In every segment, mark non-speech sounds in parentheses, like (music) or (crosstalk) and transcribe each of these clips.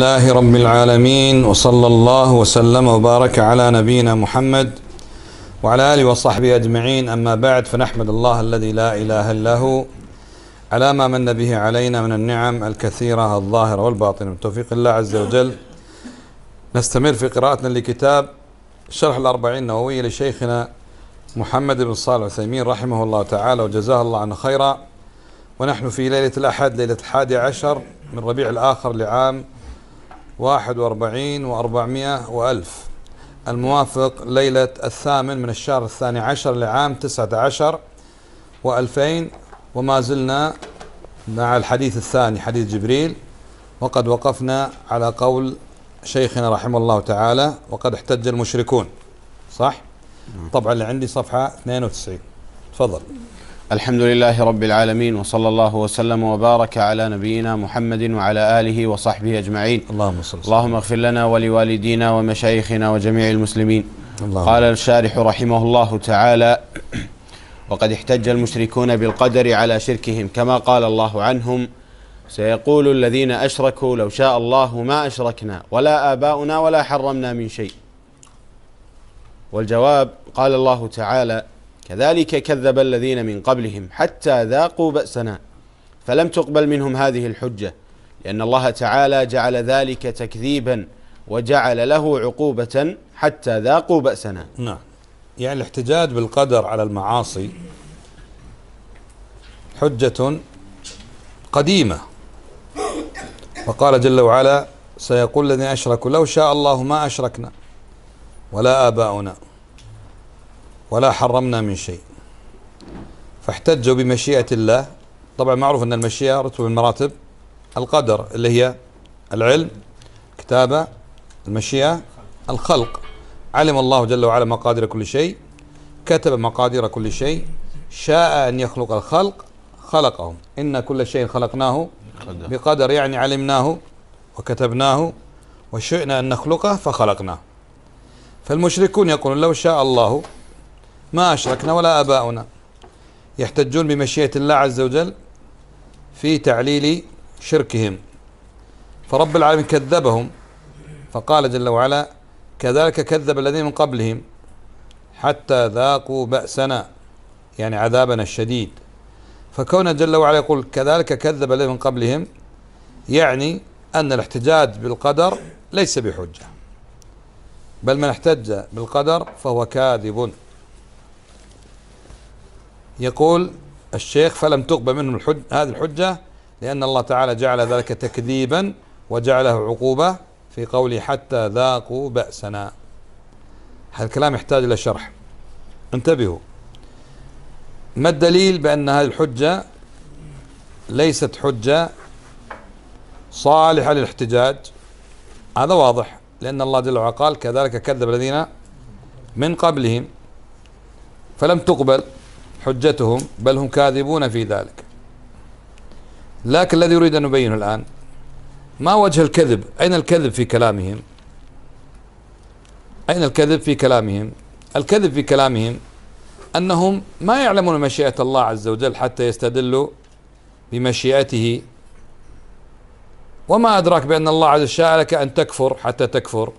الله رب العالمين وصلى الله وسلم وبارك على نبينا محمد وعلى آله وصحبه أجمعين أما بعد فنحمد الله الذي لا إله إلا هو على ما من به علينا من النعم الكثيرة الظاهرة والباطنة بتوفيق الله عز وجل نستمر في قراءتنا لكتاب شرح الأربعين النووية لشيخنا محمد بن صالح العثيمين رحمه الله تعالى وجزاه الله عنه خيرا ونحن في ليلة الأحد ليلة الحادي عشر من ربيع الآخر لعام واحد واربعين واربعمائة والف الموافق ليلة الثامن من الشهر الثاني عشر لعام تسعة عشر والفين وما زلنا مع الحديث الثاني حديث جبريل وقد وقفنا على قول شيخنا رحمه الله تعالى وقد احتج المشركون صح؟ نعم. طبعا اللي عندي صفحة 92 تفضل الحمد لله رب العالمين وصلى الله وسلم وبارك على نبينا محمد وعلى آله وصحبه أجمعين اللهم, صل اللهم اغفر لنا ولوالدينا ومشايخنا وجميع المسلمين اللهم قال الشارح رحمه الله تعالى وقد احتج المشركون بالقدر على شركهم كما قال الله عنهم سيقول الذين أشركوا لو شاء الله ما أشركنا ولا آباؤنا ولا حرمنا من شيء والجواب قال الله تعالى كذلك كذب الذين من قبلهم حتى ذاقوا بأسنا فلم تقبل منهم هذه الحجة لأن الله تعالى جعل ذلك تكذيبا وجعل له عقوبة حتى ذاقوا بأسنا نعم يعني الاحتجاج بالقدر على المعاصي حجة قديمة وقال جل وعلا سيقول الذين أشركوا لو شاء الله ما أشركنا ولا آباؤنا ولا حرمنا من شيء فاحتجوا بمشيئة الله طبعا معروف أن المشيئة رتبة من مراتب القدر اللي هي العلم كتابة المشيئة الخلق علم الله جل وعلا مقادير كل شيء كتب مقادير كل شيء شاء أن يخلق الخلق خلقهم إن كل شيء خلقناه بقدر يعني علمناه وكتبناه وشئنا أن نخلقه فخلقناه فالمشركون يقولون لو شاء الله ما أشركنا ولا آباؤنا يحتجون بمشيئة الله عز وجل في تعليل شركهم فرب العالمين كذبهم فقال جل وعلا كذلك كذب الذين من قبلهم حتى ذاقوا بأسنا يعني عذابنا الشديد فكون جل وعلا يقول كذلك كذب الذين من قبلهم يعني أن الاحتجاج بالقدر ليس بحجة بل من احتج بالقدر فهو كاذب يقول الشيخ فلم تقبل منهم الحج هذه الحجة لأن الله تعالى جعل ذلك تكذيبا وجعله عقوبة في قوله حتى ذاقوا بأسنا هذا الكلام يحتاج إلى شرح انتبهوا ما الدليل بأن هذه الحجة ليست حجة صالحة للاحتجاج هذا واضح لأن الله جل وعلا قال كذلك كذب الذين من قبلهم فلم تقبل حجتهم بل هم كاذبون في ذلك لكن الذي أريد أن أبينه الآن ما وجه الكذب أين الكذب في كلامهم أين الكذب في كلامهم الكذب في كلامهم أنهم ما يعلمون مشيئة الله عز وجل حتى يستدلوا بمشيئته وما أدراك بأن الله عز وجل شاء لك أن تكفر حتى تكفر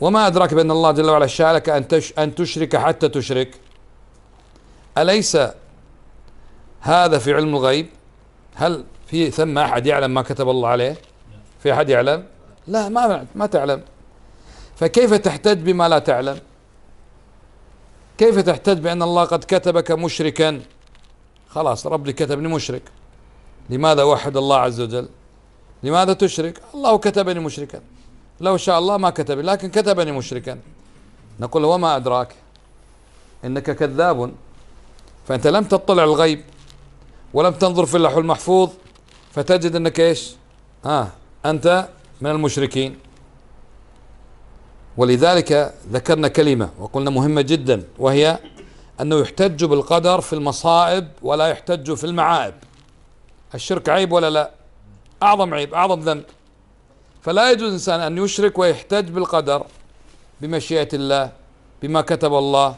وما أدراك بأن الله جل وعلا شاء لك أن أن تشرك حتى تشرك أليس هذا في علم الغيب هل في ثم أحد يعلم ما كتب الله عليه في أحد يعلم لا ما ما تعلم فكيف تحتج بما لا تعلم كيف تحتج بأن الله قد كتبك مشركا خلاص ربي كتبني مشرك لماذا وحد الله عز وجل لماذا تشرك الله كتبني مشركا لو شاء الله ما كتبني لكن كتبني مشركا نقول وما أدراك إنك كذاب فأنت لم تطلع الغيب ولم تنظر في اللوح المحفوظ فتجد أنك إيش ها آه أنت من المشركين ولذلك ذكرنا كلمة وقلنا مهمة جدا وهي أنه يحتج بالقدر في المصائب ولا يحتج في المعائب الشرك عيب ولا لا أعظم عيب أعظم ذنب فلا يجوز إنسان أن يشرك ويحتج بالقدر بمشيئة الله بما كتب الله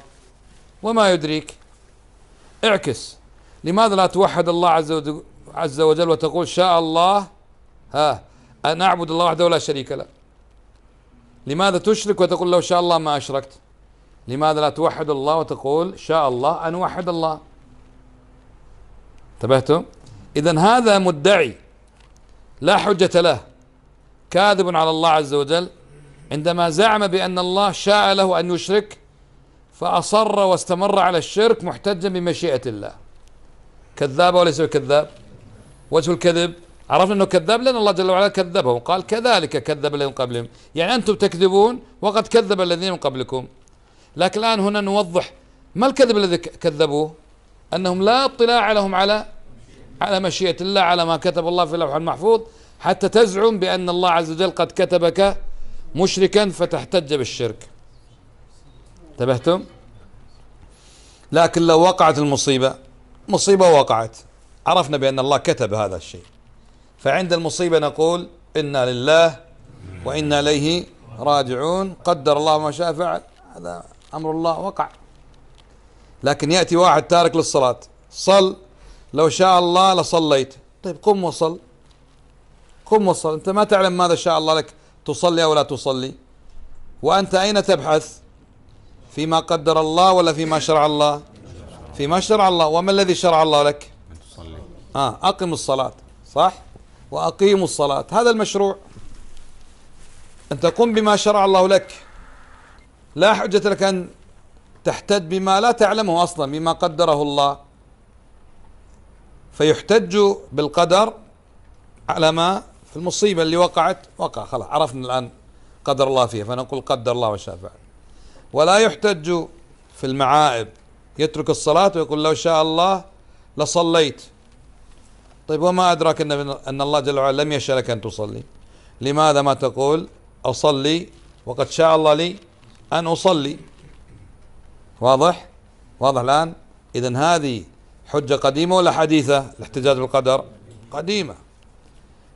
وما يدريك اعكس لماذا لا توحد الله عز وجل, عز وجل وتقول شاء الله ها أن أعبد الله وحده ولا شريك له لماذا تشرك وتقول لو شاء الله ما أشركت لماذا لا توحد الله وتقول شاء الله أن أوحد الله انتبهتم إذا هذا مدعي لا حجة له كاذب على الله عز وجل عندما زعم بأن الله شاء له أن يشرك فأصر واستمر على الشرك محتجا بمشيئة الله كذاب وليس بكذاب وجه الكذب عرفنا انه كذاب لان الله جل وعلا كذبه وقال كذلك كذب الذين قبلهم يعني انتم تكذبون وقد كذب الذين من قبلكم لكن الان هنا نوضح ما الكذب الذي كذبوه انهم لا اطلاع لهم على على مشيئه الله على ما كتب الله في اللوح المحفوظ حتى تزعم بان الله عز وجل قد كتبك مشركا فتحتج بالشرك انتبهتم لكن لو وقعت المصيبة مصيبة وقعت عرفنا بأن الله كتب هذا الشيء فعند المصيبة نقول إنا لله وإنا إليه راجعون قدر الله ما شاء فعل هذا أمر الله وقع لكن يأتي واحد تارك للصلاة صل لو شاء الله لصليت طيب قم وصل قم وصل أنت ما تعلم ماذا شاء الله لك تصلي أو لا تصلي وأنت أين تبحث فيما قدر الله ولا فيما شرع الله فيما شرع الله وما الذي شرع الله لك آه أقم الصلاة صح وأقيموا الصلاة هذا المشروع أن تقوم بما شرع الله لك لا حجة لك أن تحتد بما لا تعلمه أصلا بما قدره الله فيحتج بالقدر على ما في المصيبة اللي وقعت وقع خلاص عرفنا الآن قدر الله فيها فنقول قدر الله وشافعه ولا يحتج في المعائب يترك الصلاة ويقول لو شاء الله لصليت طيب وما أدراك أن, أن الله جل وعلا لم يشاء لك أن تصلي لماذا ما تقول أصلي وقد شاء الله لي أن أصلي واضح واضح الآن إذا هذه حجة قديمة ولا حديثة الاحتجاج بالقدر قديمة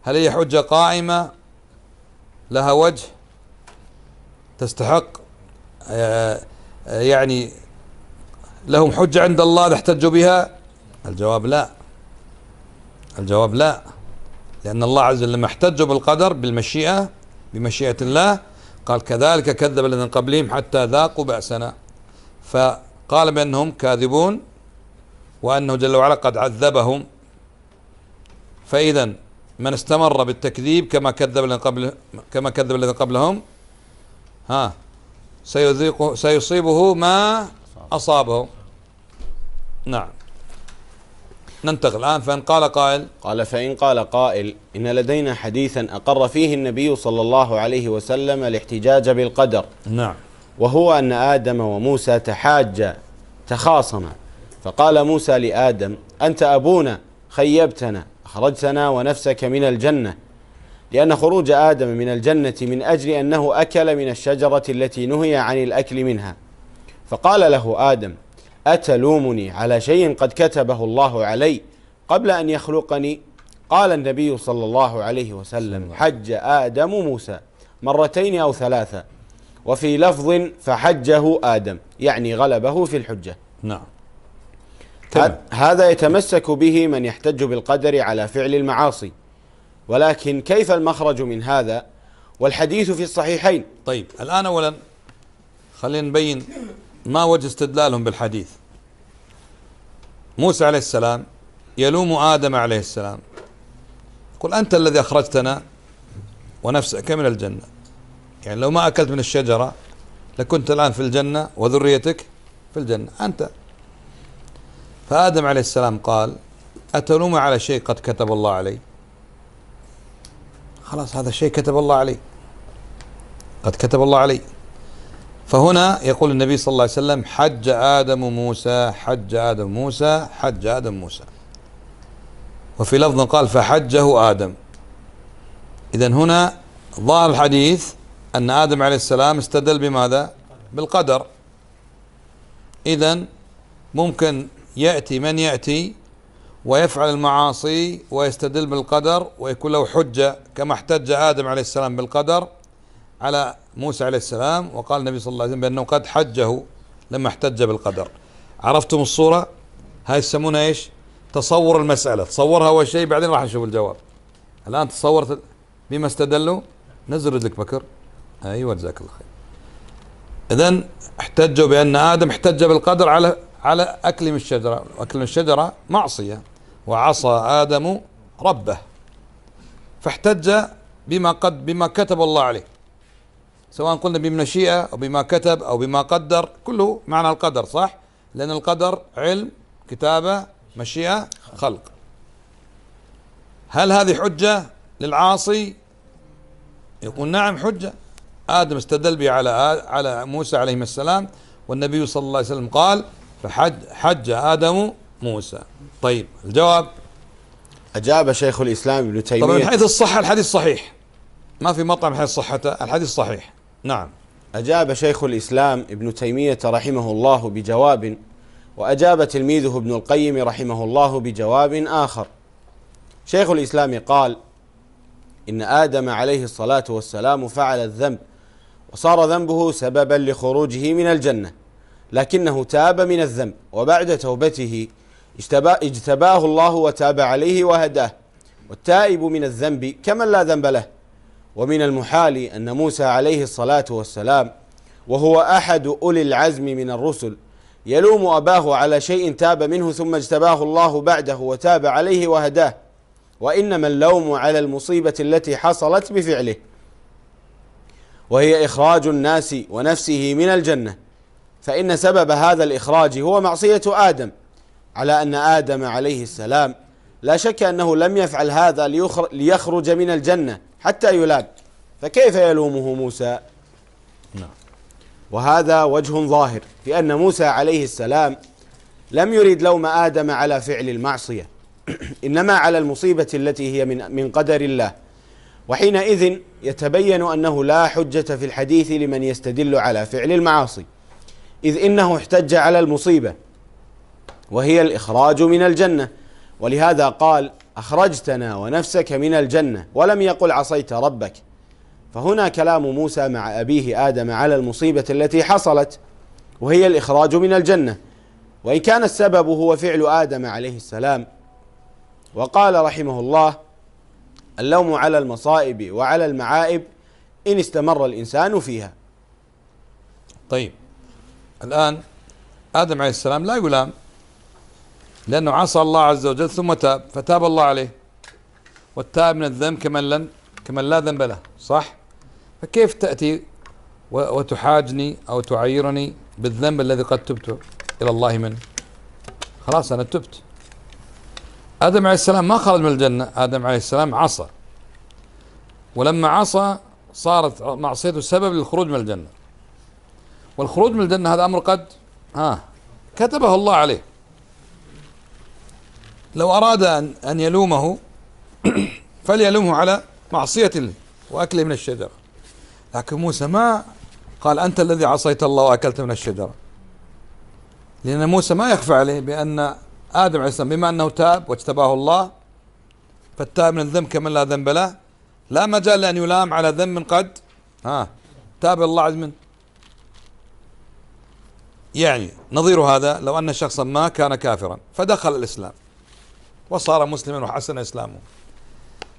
هل هي حجة قائمة لها وجه تستحق آه، يعني لهم حجة عند الله إذا احتجوا بها الجواب لا الجواب لا لأن الله عز وجل لما احتجوا بالقدر بالمشيئة بمشيئة الله قال كذلك كذب الذين قبلهم حتى ذاقوا بأسنا فقال بأنهم كاذبون وأنه جل وعلا قد عذبهم فإذا من استمر بالتكذيب كما كذب الذين قبل كما كذب الذين قبلهم ها سيذيقه سيصيبه ما أصابه نعم ننتقل الآن فإن قال قائل قال فإن قال قائل إن لدينا حديثا أقر فيه النبي صلى الله عليه وسلم الاحتجاج بالقدر نعم وهو أن آدم وموسى تحاجا تخاصما فقال موسى لآدم أنت أبونا خيبتنا أخرجتنا ونفسك من الجنة لأن خروج آدم من الجنة من أجل أنه أكل من الشجرة التي نهي عن الأكل منها فقال له آدم أتلومني على شيء قد كتبه الله علي قبل أن يخلقني قال النبي صلى الله عليه وسلم حج آدم موسى مرتين أو ثلاثة وفي لفظ فحجه آدم يعني غلبه في الحجة نعم هذا يتمسك به من يحتج بالقدر على فعل المعاصي ولكن كيف المخرج من هذا والحديث في الصحيحين طيب الآن أولا خلينا نبين ما وجه استدلالهم بالحديث موسى عليه السلام يلوم آدم عليه السلام قل أنت الذي أخرجتنا ونفسك من الجنة يعني لو ما أكلت من الشجرة لكنت الآن في الجنة وذريتك في الجنة أنت فآدم عليه السلام قال أتلوم على شيء قد كتب الله عليه خلاص هذا الشيء كتب الله عليه قد كتب الله عليه فهنا يقول النبي صلى الله عليه وسلم حج آدم موسى حج آدم موسى حج آدم موسى وفي لفظ قال فحجه آدم إذا هنا ظاهر الحديث أن آدم عليه السلام استدل بماذا بالقدر إذا ممكن يأتي من يأتي ويفعل المعاصي ويستدل بالقدر ويكون له حجة كما احتج آدم عليه السلام بالقدر على موسى عليه السلام وقال النبي صلى الله عليه وسلم بأنه قد حجه لما احتج بالقدر عرفتم الصورة هاي يسمونها ايش تصور المسألة تصورها أول شيء بعدين راح نشوف الجواب الآن تصورت بما استدلوا نزل رجلك بكر أيوة جزاك الله خير إذا احتجوا بأن آدم احتج بالقدر على على أكل من الشجرة وأكل من الشجرة معصية وعصى آدم ربه فاحتج بما قد بما كتب الله عليه سواء قلنا بمشيئة أو بما كتب أو بما قدر كله معنى القدر صح لأن القدر علم كتابة مشيئة خلق هل هذه حجة للعاصي يقول نعم حجة آدم استدل بي على على موسى عليه السلام والنبي صلى الله عليه وسلم قال فحج حج آدم موسى طيب الجواب أجاب شيخ الإسلام ابن تيمية طبعا من حيث الصحة الحديث صحيح ما في مطعم حيث صحته الحديث صحيح نعم أجاب شيخ الإسلام ابن تيمية رحمه الله بجواب وأجاب تلميذه ابن القيم رحمه الله بجواب آخر شيخ الإسلام قال إن آدم عليه الصلاة والسلام فعل الذنب وصار ذنبه سببا لخروجه من الجنة لكنه تاب من الذنب وبعد توبته اجتباه الله وتاب عليه وهداه والتائب من الذنب كمن لا ذنب له ومن المحال أن موسى عليه الصلاة والسلام وهو أحد أولي العزم من الرسل يلوم أباه على شيء تاب منه ثم اجتباه الله بعده وتاب عليه وهداه وإنما اللوم على المصيبة التي حصلت بفعله وهي إخراج الناس ونفسه من الجنة فإن سبب هذا الإخراج هو معصية آدم على أن آدم عليه السلام لا شك أنه لم يفعل هذا ليخرج من الجنة حتى يلاب فكيف يلومه موسى نعم. وهذا وجه ظاهر في أن موسى عليه السلام لم يرد لوم آدم على فعل المعصية (clears throat) إنما على المصيبة التي هي من, من قدر الله وحينئذ يتبين أنه لا حجة في الحديث لمن يستدل على فعل المعاصي إذ إنه احتج على المصيبة وهي الإخراج من الجنة ولهذا قال أخرجتنا ونفسك من الجنة ولم يقل عصيت ربك فهنا كلام موسى مع أبيه آدم على المصيبة التي حصلت وهي الإخراج من الجنة وإن كان السبب هو فعل آدم عليه السلام وقال رحمه الله اللوم على المصائب وعلى المعائب إن استمر الإنسان فيها طيب الآن آدم عليه السلام لا يلام لأنه عصى الله عز وجل ثم تاب فتاب الله عليه والتاب من الذنب كمن لن كمن لا ذنب له صح فكيف تأتي وتحاجني أو تعيرني بالذنب الذي قد تبت إلى الله منه خلاص أنا تبت آدم عليه السلام ما خرج من الجنة آدم عليه السلام عصى ولما عصى صارت معصيته سبب للخروج من الجنة والخروج من الجنة هذا أمر قد ها كتبه الله عليه لو أراد أن أن يلومه (clears throat) فليلومه على الله وأكله من الشجرة لكن موسى ما قال أنت الذي عصيت الله وأكلت من الشجرة لأن موسى ما يخفى عليه بأن آدم عليه السلام بما أنه تاب واجتباه الله فالتاب من الذنب كمن لا ذنب له لا مجال لأن يلام على ذنب قد ها تاب الله عز من يعني نظير هذا لو أن شخصا ما كان كافرا فدخل الإسلام وصار مسلما وحسن إسلامه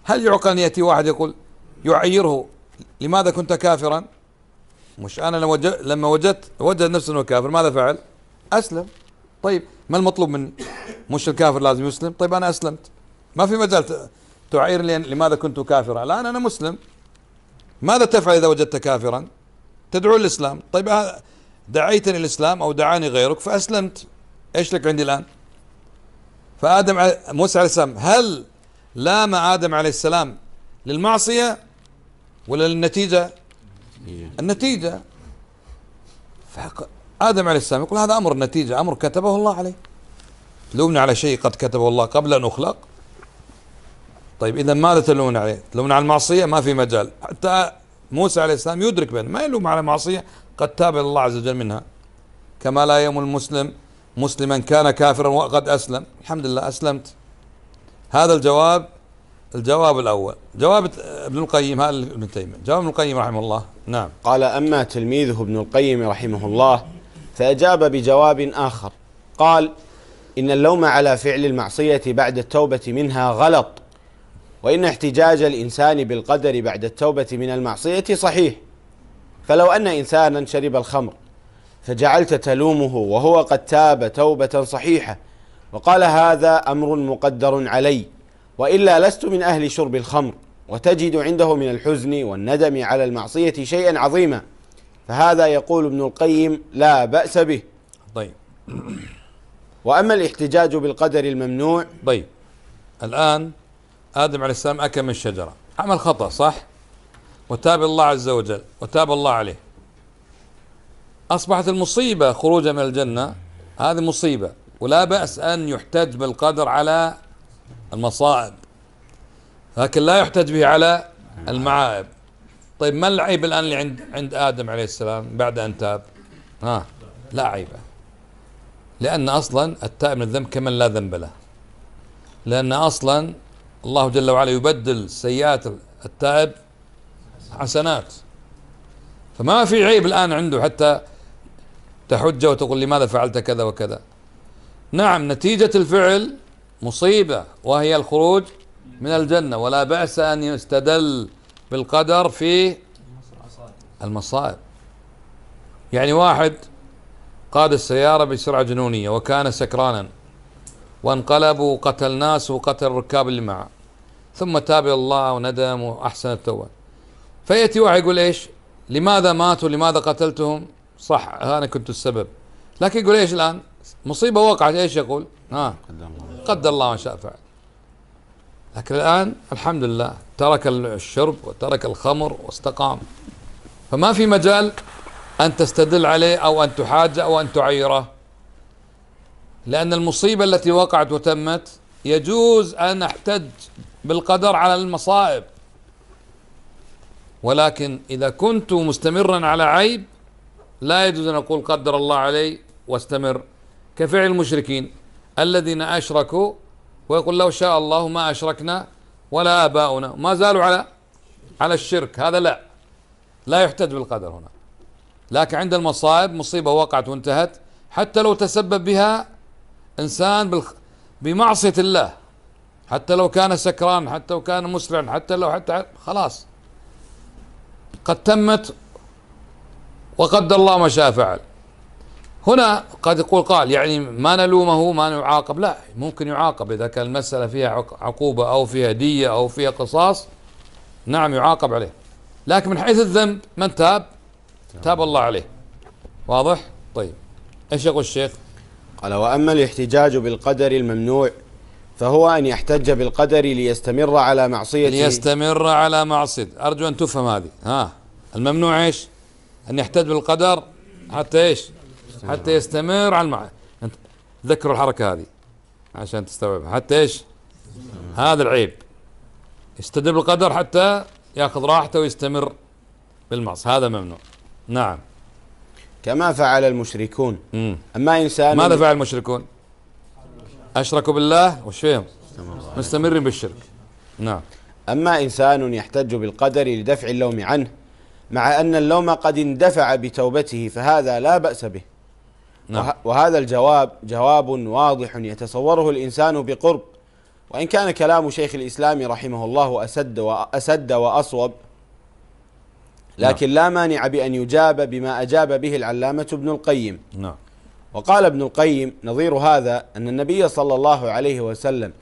هل يعقل أن يأتي واحد يقول يعيره لماذا كنت كافرا مش أنا لما وجدت, لما وجدت وجد نفسه أنه كافر ماذا فعل أسلم طيب ما المطلوب من مش الكافر لازم يسلم طيب أنا أسلمت ما في مجال تعير لماذا كنت كافرا الآن أنا مسلم ماذا تفعل إذا وجدت كافرا تدعو الإسلام طيب أه، دعيتني الإسلام أو دعاني غيرك فأسلمت إيش لك عندي الآن فآدم موسى عليه السلام هل لام آدم عليه السلام للمعصية ولا للنتيجة النتيجة آدم عليه السلام يقول هذا أمر نتيجة أمر كتبه الله عليه تلومنا على شيء قد كتبه الله قبل أن أخلق طيب إذا ماذا تلومون عليه تلومون على المعصية ما في مجال حتى موسى عليه السلام يدرك بأن ما يلوم على معصية قد تاب الله عز وجل منها كما لا يوم المسلم مسلما كان كافرا وقد أسلم الحمد لله أسلمت هذا الجواب الجواب الأول جواب ابن القيم هذا ابن تيمية جواب ابن القيم رحمه الله نعم قال أما تلميذه ابن القيم رحمه الله فأجاب بجواب آخر قال إن اللوم على فعل المعصية بعد التوبة منها غلط وإن احتجاج الإنسان بالقدر بعد التوبة من المعصية صحيح فلو أن إنسانا شرب الخمر فجعلت تلومه وهو قد تاب توبة صحيحة وقال هذا أمر مقدر علي وإلا لست من أهل شرب الخمر وتجد عنده من الحزن والندم على المعصية شيئا عظيما فهذا يقول ابن القيم لا بأس به طيب وأما الاحتجاج بالقدر الممنوع طيب الآن آدم عليه السلام أكل من الشجرة عمل خطأ صح وتاب الله عز وجل وتاب الله عليه أصبحت المصيبة خروجه من الجنة هذه مصيبة ولا بأس أن يحتج بالقدر على المصائب لكن لا يحتج به على المعائب طيب ما العيب الآن اللي عند عند آدم عليه السلام بعد أن تاب ها لا عيبه لأن أصلا التائب من الذنب كمن لا ذنب له لأن أصلا الله جل وعلا يبدل سيئات التائب حسنات فما في عيب الآن عنده حتى تحجه وتقول لماذا فعلت كذا وكذا نعم نتيجة الفعل مصيبة وهي الخروج من الجنة ولا بأس أن يستدل بالقدر في المصائب يعني واحد قاد السيارة بسرعة جنونية وكان سكرانا وانقلب وقتل ناس وقتل الركاب اللي معه ثم تاب إلى الله وندم وأحسن التوبة فيأتي واحد يقول إيش لماذا ماتوا لماذا قتلتهم صح انا كنت السبب لكن يقول ايش الان مصيبه وقعت ايش يقول ها قدر الله ما شاء فعل لكن الان الحمد لله ترك الشرب وترك الخمر واستقام فما في مجال ان تستدل عليه او ان تحاجه او ان تعيره لان المصيبه التي وقعت وتمت يجوز ان احتج بالقدر على المصائب ولكن اذا كنت مستمرا على عيب لا يجوز أن أقول قدر الله علي واستمر كفعل المشركين الذين أشركوا ويقول لو شاء الله ما أشركنا ولا آباؤنا ما زالوا على على الشرك هذا لا لا يحتج بالقدر هنا لكن عند المصائب مصيبة وقعت وانتهت حتى لو تسبب بها إنسان بمعصية الله حتى لو كان سكران حتى لو كان مسرع حتى لو حتى خلاص قد تمت وقد الله ما شاء فعل هنا قد يقول قال يعني ما نلومه ما نعاقب لا ممكن يعاقب إذا كان المسألة فيها عقوبة أو فيها دية أو فيها قصاص نعم يعاقب عليه لكن من حيث الذنب من تاب تاب الله عليه واضح طيب ايش يقول الشيخ قال وأما الاحتجاج بالقدر الممنوع فهو أن يحتج بالقدر ليستمر على معصيته ليستمر على معصيته أرجو أن تفهم هذه ها الممنوع إيش أن يحتج بالقدر حتى إيش حتى يستمر على المعنى ذكر الحركة هذه عشان تستوعبها حتى إيش هذا العيب يستدل بالقدر حتى يأخذ راحته ويستمر بالمعصية هذا ممنوع نعم كما فعل المشركون مم. أما إنسان ماذا فعل المشركون أشركوا بالله وش فيهم مستمرين بالشرك نعم أما إنسان يحتج بالقدر لدفع اللوم عنه مع أن اللوم قد اندفع بتوبته فهذا لا بأس به نعم. وهذا الجواب جواب واضح يتصوره الإنسان بقرب وإن كان كلام شيخ الإسلام رحمه الله أسد وأسد وأصوب نعم. لكن نعم. لا مانع بأن يجاب بما أجاب به العلامة ابن القيم نعم. وقال ابن القيم نظير هذا أن النبي صلى الله عليه وسلم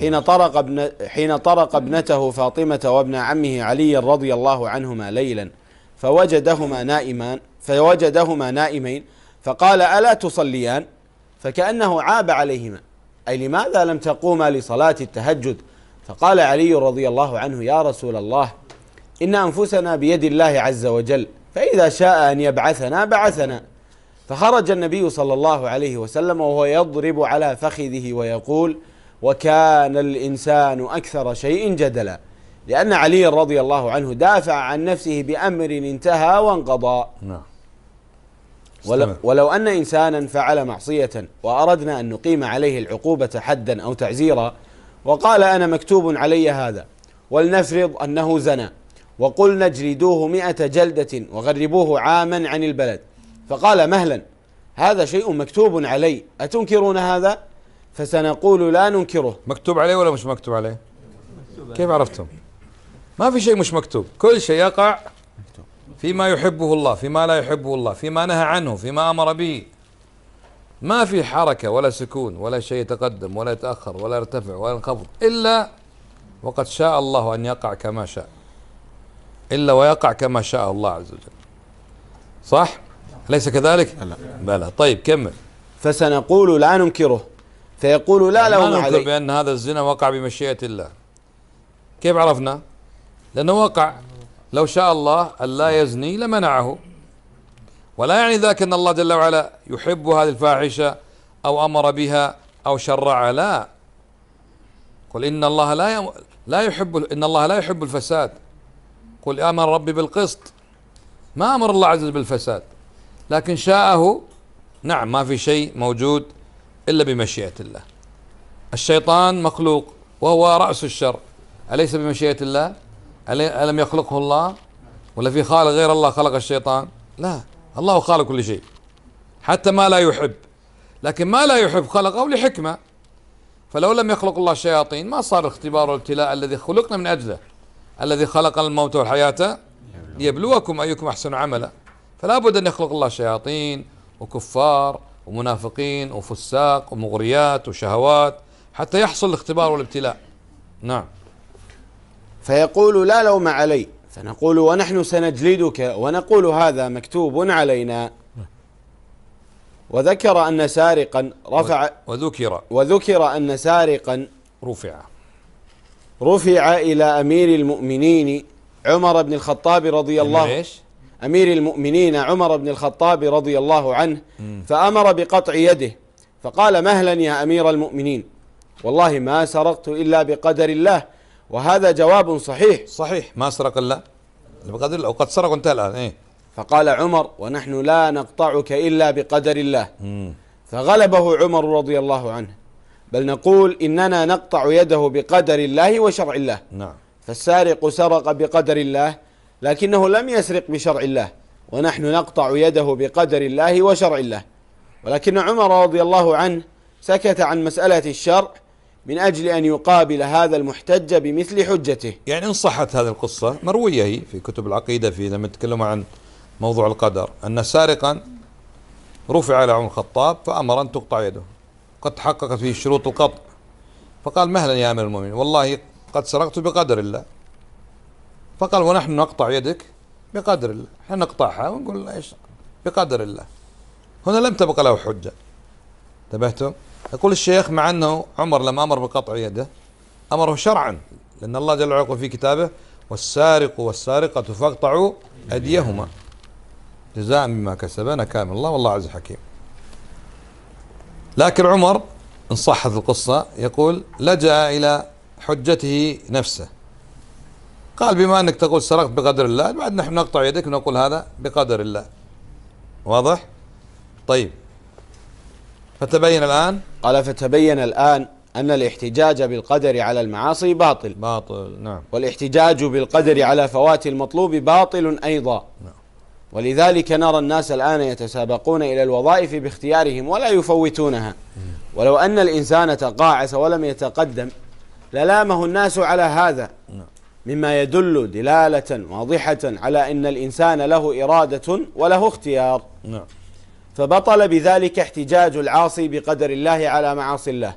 حين طرق ابن حين طرق ابنته فاطمة وابن عمه علي رضي الله عنهما ليلا فوجدهما نائمان فوجدهما نائمين فقال ألا تصليان فكأنه عاب عليهما أي لماذا لم تقوما لصلاة التهجد فقال علي رضي الله عنه يا رسول الله إن أنفسنا بيد الله عز وجل فإذا شاء أن يبعثنا بعثنا فخرج النبي صلى الله عليه وسلم وهو يضرب على فخذه ويقول وكان الإنسان أكثر شيء جدلا لأن علي رضي الله عنه دافع عن نفسه بأمر انتهى وانقضى نعم ولو, ولو أن إنسانا فعل معصية وأردنا أن نقيم عليه العقوبة حدا أو تعزيرا وقال أنا مكتوب علي هذا ولنفرض أنه زنى وقلنا اجلدوه مئة جلدة وغربوه عاما عن البلد فقال مهلا هذا شيء مكتوب علي أتنكرون هذا فسنقول لا ننكره مكتوب عليه ولا مش مكتوب عليه كيف عرفتم ما في شيء مش مكتوب كل شيء يقع فيما يحبه الله فيما لا يحبه الله فيما نهى عنه فيما أمر به ما في حركة ولا سكون ولا شيء يتقدم ولا يتأخر ولا يرتفع ولا ينخفض إلا وقد شاء الله أن يقع كما شاء إلا ويقع كما شاء الله عز وجل صح؟ أليس كذلك؟ لا بلى طيب كمل فسنقول لا ننكره فيقول لا لو ما ننكر بأن هذا الزنا وقع بمشيئة الله كيف عرفنا؟ لأنه وقع لو شاء الله ألا يزني لمنعه ولا يعني ذاك أن الله جل وعلا يحب هذه الفاحشة أو أمر بها أو شرع لا قل إن الله لا لا يحب إن الله لا يحب الفساد قل أمر ربي بالقسط ما أمر الله عز وجل بالفساد لكن شاءه نعم ما في شيء موجود إلا بمشيئة الله الشيطان مخلوق وهو رأس الشر أليس بمشيئة الله؟ ألم يخلقه الله ولا في خالق غير الله خلق الشيطان لا الله خالق كل شيء حتى ما لا يحب لكن ما لا يحب خلقه لحكمة فلو لم يخلق الله الشياطين ما صار الاختبار والابتلاء الذي خلقنا من أجله الذي خلق الموت والحياة ليبلوكم أيكم أحسن عملا فلا بد أن يخلق الله شياطين وكفار ومنافقين وفساق ومغريات وشهوات حتى يحصل الاختبار والابتلاء نعم فيقول لا لوم علي فنقول ونحن سنجلدك ونقول هذا مكتوب علينا وذكر أن سارقا رفع وذكر وذكر أن سارقا رفع رفع إلى أمير المؤمنين عمر بن الخطاب رضي الله إيش؟ أمير المؤمنين عمر بن الخطاب رضي الله عنه فأمر بقطع يده فقال مهلا يا أمير المؤمنين والله ما سرقت إلا بقدر الله وهذا جواب صحيح صحيح ما سرق الا بقدر الله وقد سرق انتهى الان ايه فقال عمر ونحن لا نقطعك الا بقدر الله مم. فغلبه عمر رضي الله عنه بل نقول اننا نقطع يده بقدر الله وشرع الله نعم فالسارق سرق بقدر الله لكنه لم يسرق بشرع الله ونحن نقطع يده بقدر الله وشرع الله ولكن عمر رضي الله عنه سكت عن مساله الشرع من أجل أن يقابل هذا المحتج بمثل حجته يعني إن صحت هذه القصة مروية هي في كتب العقيدة في لما تكلموا عن موضوع القدر أن سارقا رفع على عمر الخطاب فأمر أن تقطع يده قد تحققت فيه شروط القطع فقال مهلا يا أمير المؤمنين والله قد سرقت بقدر الله فقال ونحن نقطع يدك بقدر الله احنا نقطعها ونقول ايش بقدر الله هنا لم تبق له حجة انتبهتم يقول الشيخ مع أنه عمر لما أمر بقطع يده أمره شرعا لأن الله جل وعلا في كتابه والسارق والسارقة فاقطعوا اديهما جزاء مما كسبا نكال الله والله عز حكيم لكن عمر إن صحت القصة يقول لجأ إلى حجته نفسه قال بما أنك تقول سرقت بقدر الله بعد نحن نقطع يدك ونقول هذا بقدر الله واضح؟ طيب فتبين الآن قال فتبين الآن أن الاحتجاج بالقدر على المعاصي باطل باطل نعم والاحتجاج بالقدر على فوات المطلوب باطل أيضا نعم ولذلك نرى الناس الآن يتسابقون إلى الوظائف باختيارهم ولا يفوتونها ولو أن الإنسان تقاعس ولم يتقدم للامه الناس على هذا نعم. مما يدل دلالة واضحة على أن الإنسان له إرادة وله اختيار نعم فبطل بذلك احتجاج العاصي بقدر الله على معاصي الله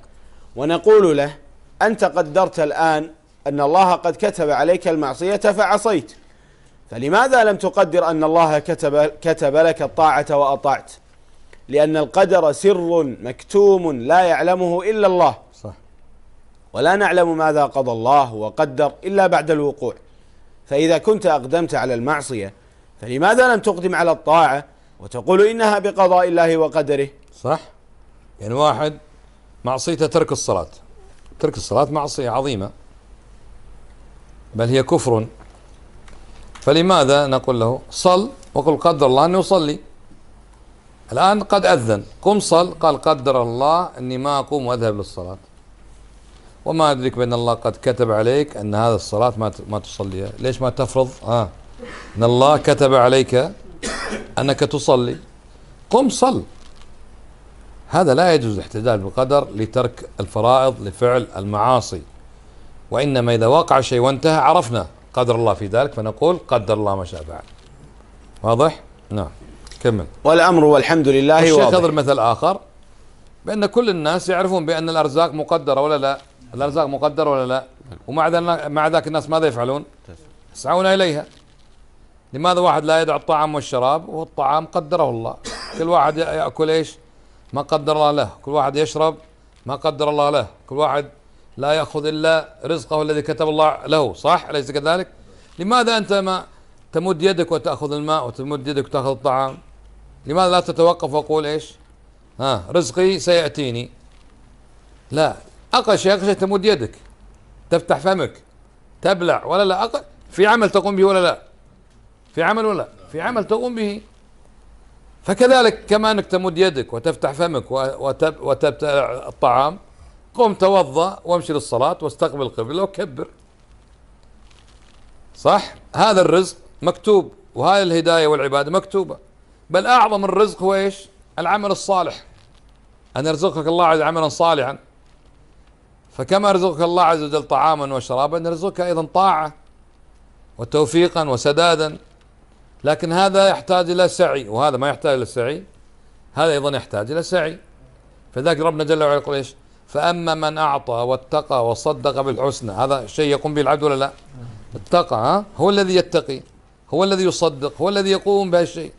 ونقول له أنت قدرت الآن أن الله قد كتب عليك المعصية فعصيت فلماذا لم تقدر أن الله كتب, كتب لك الطاعة وأطعت لأن القدر سر مكتوم لا يعلمه إلا الله صح ولا نعلم ماذا قضى الله وقدر إلا بعد الوقوع فإذا كنت أقدمت على المعصية فلماذا لم تقدم على الطاعة وتقول إنها بقضاء الله وقدره صح يعني واحد معصيته ترك الصلاة ترك الصلاة معصية عظيمة بل هي كفر فلماذا نقول له صل وقل قدر الله أني أصلي الآن قد أذن قم صل قال قدر الله أني ما أقوم وأذهب للصلاة وما أدرك بأن الله قد كتب عليك أن هذا الصلاة ما ما تصليها ليش ما تفرض آه أن الله كتب عليك أنك تصلي قم صل هذا لا يجوز الاحتدال بالقدر لترك الفرائض لفعل المعاصي وإنما إذا وقع شيء وانتهى عرفنا قدر الله في ذلك فنقول قدر الله ما شاء فعل واضح؟ نعم كمل والأمر والحمد لله واضح الشيخ يضرب مثل آخر بأن كل الناس يعرفون بأن الأرزاق مقدرة ولا لا الأرزاق مقدرة ولا لا ومع ذلك مع ذاك الناس ماذا يفعلون؟ يسعون إليها لماذا واحد لا يدع الطعام والشراب والطعام قدره الله كل واحد يأكل إيش ما قدر الله له كل واحد يشرب ما قدر الله له كل واحد لا يأخذ إلا رزقه الذي كتب الله له صح أليس كذلك لماذا أنت ما تمد يدك وتأخذ الماء وتمد يدك وتأخذ الطعام لماذا لا تتوقف وقول إيش ها رزقي سيأتيني لا أقل شيء أقل شيء تمد يدك تفتح فمك تبلع ولا لا أقل في عمل تقوم به ولا لا في عمل ولا في عمل تقوم به فكذلك كما انك تمد يدك وتفتح فمك وتبتلع الطعام قم توضا وامشي للصلاه واستقبل القبله وكبر صح هذا الرزق مكتوب وهذه الهدايه والعباده مكتوبه بل اعظم الرزق هو ايش العمل الصالح ان يرزقك الله عز وجل عملا صالحا فكما يرزقك الله عز وجل طعاما وشرابا يرزقك ايضا طاعه وتوفيقا وسدادا لكن هذا يحتاج إلى سعي وهذا ما يحتاج إلى سعي هذا أيضا يحتاج إلى سعي فذاك ربنا جل وعلا يقول إيش فأما من أعطى واتقى وصدق بالحسنى هذا شيء يقوم به العبد ولا لا اتقى ها؟ هو الذي يتقي هو الذي يصدق هو الذي يقوم بهالشيء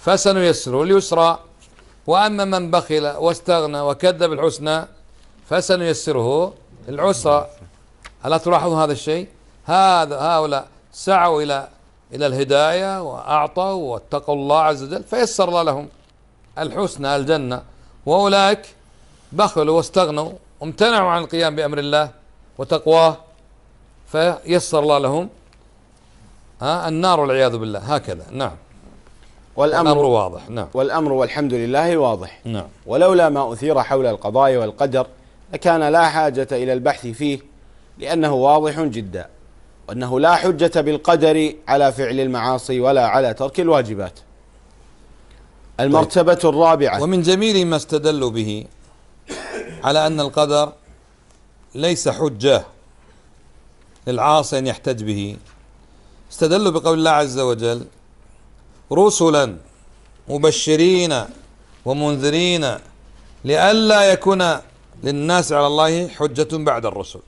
فسنيسره اليسرى وأما من بخل واستغنى وكذب الحسنى فسنيسره العسرى ألا تلاحظون هذا الشيء هذا هؤلاء سعوا إلى إلى الهداية وأعطوا واتقوا الله عز وجل فيسر الله لهم الحسنى الجنة وأولئك بخلوا واستغنوا وامتنعوا عن القيام بأمر الله وتقواه فيسر الله لهم ها النار والعياذ بالله هكذا نعم والأمر, الأمر واضح نعم والأمر والحمد لله واضح نعم ولولا ما أثير حول القضاء والقدر لكان لا حاجة إلى البحث فيه لأنه واضح جدا وأنه لا حجة بالقدر على فعل المعاصي ولا على ترك الواجبات المرتبة طيب. الرابعة ومن جميل ما استدلوا به على أن القدر ليس حجة للعاصي أن يحتج به استدلوا بقول الله عز وجل رسلا مبشرين ومنذرين لئلا يكون للناس على الله حجة بعد الرسل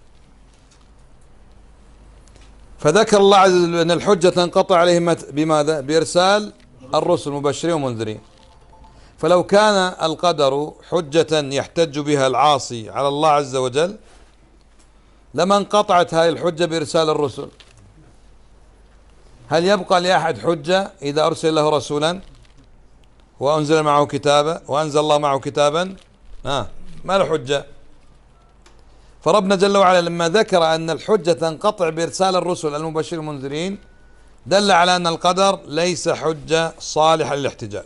فذكر الله عز وجل أن الحجة تنقطع عليهم بماذا بإرسال الرسل مبشرين ومنذرين فلو كان القدر حجة يحتج بها العاصي على الله عز وجل لما انقطعت هذه الحجة بإرسال الرسل هل يبقى لأحد حجة إذا أرسل له رسولا وأنزل معه كتابا وأنزل الله معه كتابا ها ما له حجة فربنا جل وعلا لما ذكر أن الحجة تنقطع بإرسال الرسل المبشرين المنذرين دل على أن القدر ليس حجة صالحة للاحتجاج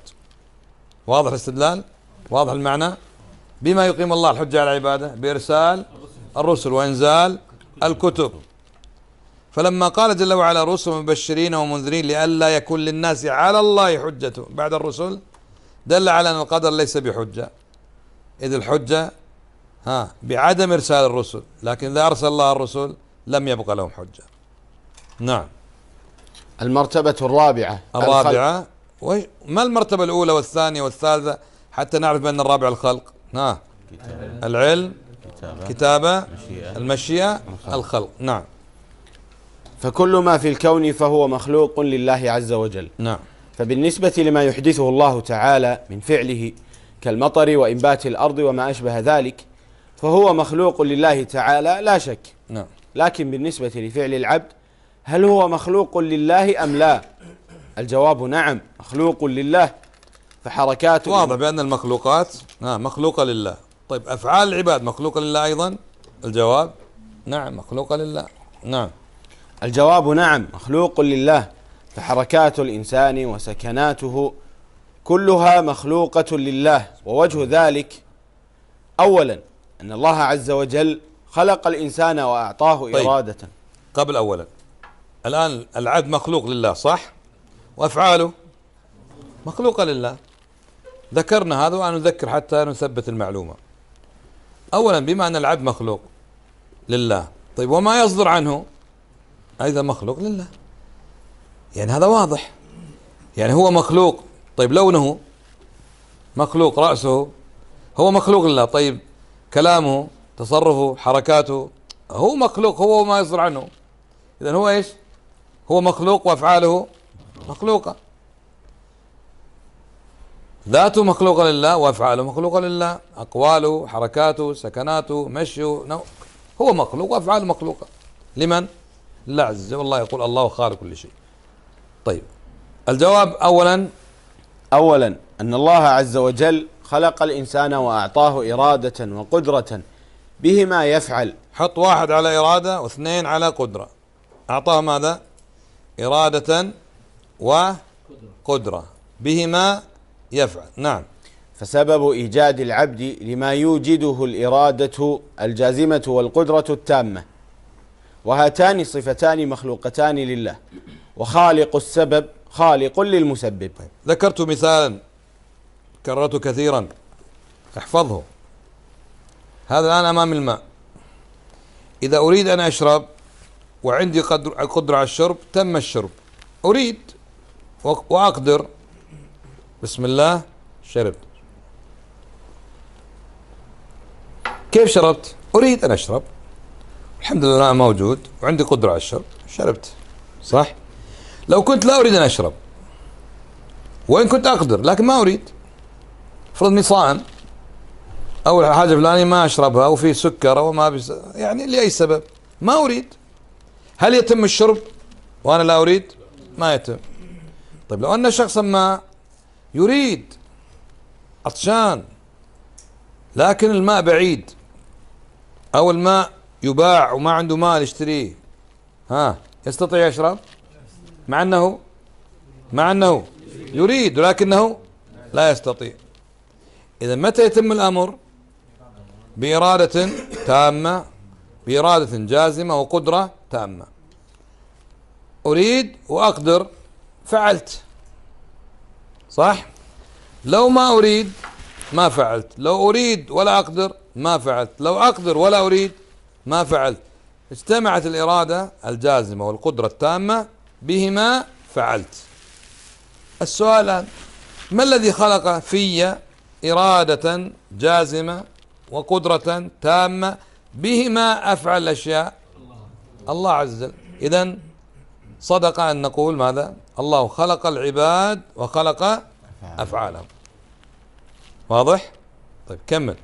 واضح الاستدلال واضح المعنى بما يقيم الله الحجة على عباده بإرسال الرسل وإنزال الكتب فلما قال جل وعلا رسل مبشرين ومنذرين لئلا يكون للناس على الله حجة بعد الرسل دل على أن القدر ليس بحجة إذ الحجة ها بعدم إرسال الرسل لكن إذا أرسل الله الرسل لم يبقى لهم حجة نعم المرتبة الرابعة الرابعة الخلق. ما المرتبة الأولى والثانية والثالثة حتى نعرف بأن الرابع الخلق ها كتابة العلم كتابة, كتابة المشيئة, المشيئة الخلق. الخلق نعم فكل ما في الكون فهو مخلوق لله عز وجل نعم فبالنسبة لما يحدثه الله تعالى من فعله كالمطر وإنبات الأرض وما أشبه ذلك فهو مخلوق لله تعالى لا شك نعم لكن بالنسبة لفعل العبد هل هو مخلوق لله أم لا الجواب نعم مخلوق لله فحركاته واضح بأن المخلوقات نعم، مخلوقة لله طيب أفعال العباد مخلوقة لله أيضا الجواب نعم مخلوقة لله نعم الجواب نعم مخلوق لله فحركات الإنسان وسكناته كلها مخلوقة لله ووجه ذلك أولا أن الله عز وجل خلق الإنسان وأعطاه طيب. إرادة قبل أولا الآن العبد مخلوق لله صح وأفعاله مخلوقة لله ذكرنا هذا وأنا نذكر حتى نثبت المعلومة أولا بما أن العبد مخلوق لله طيب وما يصدر عنه أيضا مخلوق لله يعني هذا واضح يعني هو مخلوق طيب لونه مخلوق رأسه هو مخلوق لله طيب كلامه تصرفه حركاته هو مخلوق هو ما يصدر عنه إذا هو إيش هو مخلوق وأفعاله مخلوقة ذاته مخلوقة لله وأفعاله مخلوقة لله أقواله حركاته سكناته مشيه نو هو مخلوق وأفعاله مخلوقة لمن؟ لا عز وجل يقول الله خالق كل شيء طيب الجواب أولا أولا أن الله عز وجل خلق الإنسان وأعطاه إرادة وقدرة بهما يفعل حط واحد على إرادة واثنين على قدرة أعطاه ماذا إرادة وقدرة بهما يفعل نعم فسبب إيجاد العبد لما يوجده الإرادة الجازمة والقدرة التامة وهاتان صفتان مخلوقتان لله وخالق السبب خالق للمسبب ذكرت مثالا كررته كثيرا احفظه هذا الآن أمام الماء إذا أريد أن أشرب وعندي قدر قدرة على الشرب تم الشرب أريد وأقدر بسم الله شربت كيف شربت؟ أريد أن أشرب الحمد لله أنا موجود وعندي قدرة على الشرب شربت صح؟ لو كنت لا أريد أن أشرب وإن كنت أقدر لكن ما أريد فرض اني صائم او الحاجه الفلانيه ما اشربها وفي سكر او ما بس يعني لاي سبب ما اريد هل يتم الشرب وانا لا اريد ما يتم طيب لو ان شخصا ما يريد عطشان لكن الماء بعيد او الماء يباع وما عنده مال يشتريه ها يستطيع يشرب مع انه مع انه يريد ولكنه لا يستطيع إذا متى يتم الأمر بإرادة تامة بإرادة جازمة وقدرة تامة أريد وأقدر فعلت صح لو ما أريد ما فعلت لو أريد ولا أقدر ما فعلت لو أقدر ولا أريد ما فعلت اجتمعت الإرادة الجازمة والقدرة التامة بهما فعلت السؤال ما الذي خلق في إرادة جازمة وقدرة تامة بهما أفعل الأشياء الله عز وجل إذا صدق أن نقول ماذا الله خلق العباد وخلق أفعالهم واضح طيب كمل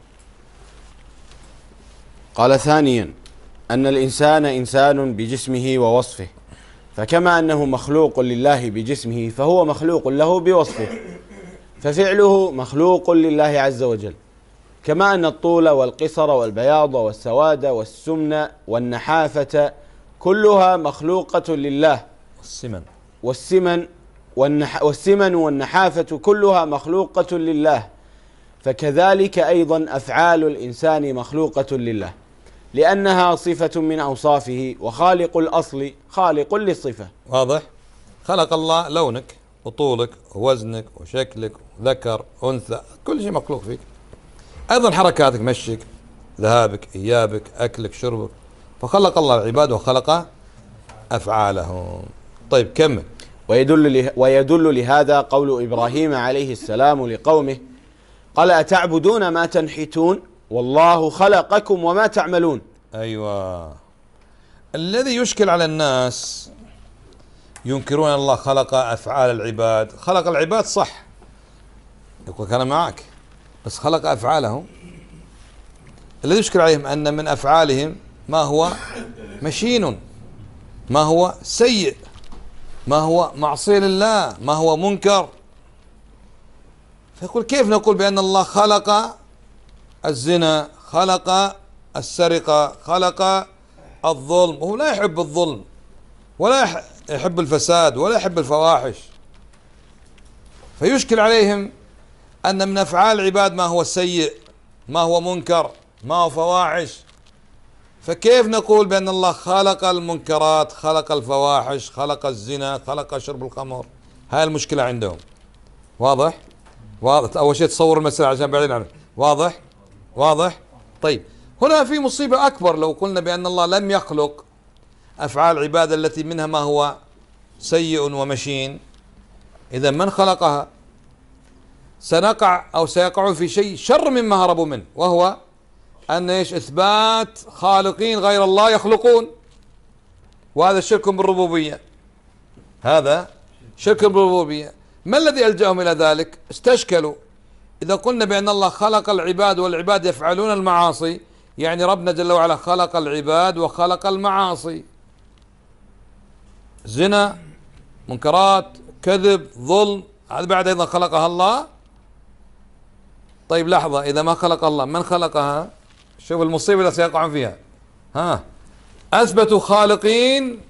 قال ثانيا أن الإنسان إنسان بجسمه ووصفه فكما أنه مخلوق لله بجسمه فهو مخلوق له بوصفه ففعله مخلوق لله عز وجل كما أن الطول والقصر والبياض والسواد والسمن والنحافة كلها مخلوقة لله والسمن والسمن والنح والسمن والنحافة كلها مخلوقة لله فكذلك أيضا أفعال الإنسان مخلوقة لله لأنها صفة من أوصافه وخالق الأصل خالق للصفة واضح خلق الله لونك وطولك ووزنك وشكلك ذكر أنثى كل شيء مخلوق فيك أيضا حركاتك مشيك ذهابك إيابك أكلك شربك فخلق الله العباد وخلق أفعالهم طيب كمل ويدل له ويدل لهذا قول ابراهيم عليه السلام لقومه قال اتعبدون ما تنحتون والله خلقكم وما تعملون ايوه الذي يشكل على الناس ينكرون الله خلق افعال العباد خلق العباد صح يقول كان معك بس خلق أفعالهم الذي يشكل عليهم أن من أفعالهم ما هو مشين ما هو سيء ما هو معصية لله ما هو منكر فيقول كيف نقول بأن الله خلق الزنا خلق السرقة خلق الظلم هو لا يحب الظلم ولا يحب الفساد ولا يحب الفواحش فيشكل عليهم أن من أفعال العباد ما هو سيء ما هو منكر ما هو فواحش فكيف نقول بأن الله خلق المنكرات خلق الفواحش خلق الزنا خلق شرب الخمر هاي المشكلة عندهم واضح واضح أول شيء تصور المسألة عشان بعدين عنه واضح واضح طيب هنا في مصيبة أكبر لو قلنا بأن الله لم يخلق أفعال عبادة التي منها ما هو سيء ومشين إذا من خلقها سنقع أو سيقعون في شيء شر مما هربوا منه وهو أن إيش إثبات خالقين غير الله يخلقون وهذا شرك بالربوبية هذا شرك بالربوبية ما الذي ألجأهم إلى ذلك استشكلوا إذا قلنا بأن الله خلق العباد والعباد يفعلون المعاصي يعني ربنا جل وعلا خلق العباد وخلق المعاصي زنا منكرات كذب ظلم هذا بعد أيضا خلقها الله طيب لحظة إذا ما خلق الله من خلقها شوف المصيبة اللي سيقعون فيها ها أثبتوا خالقين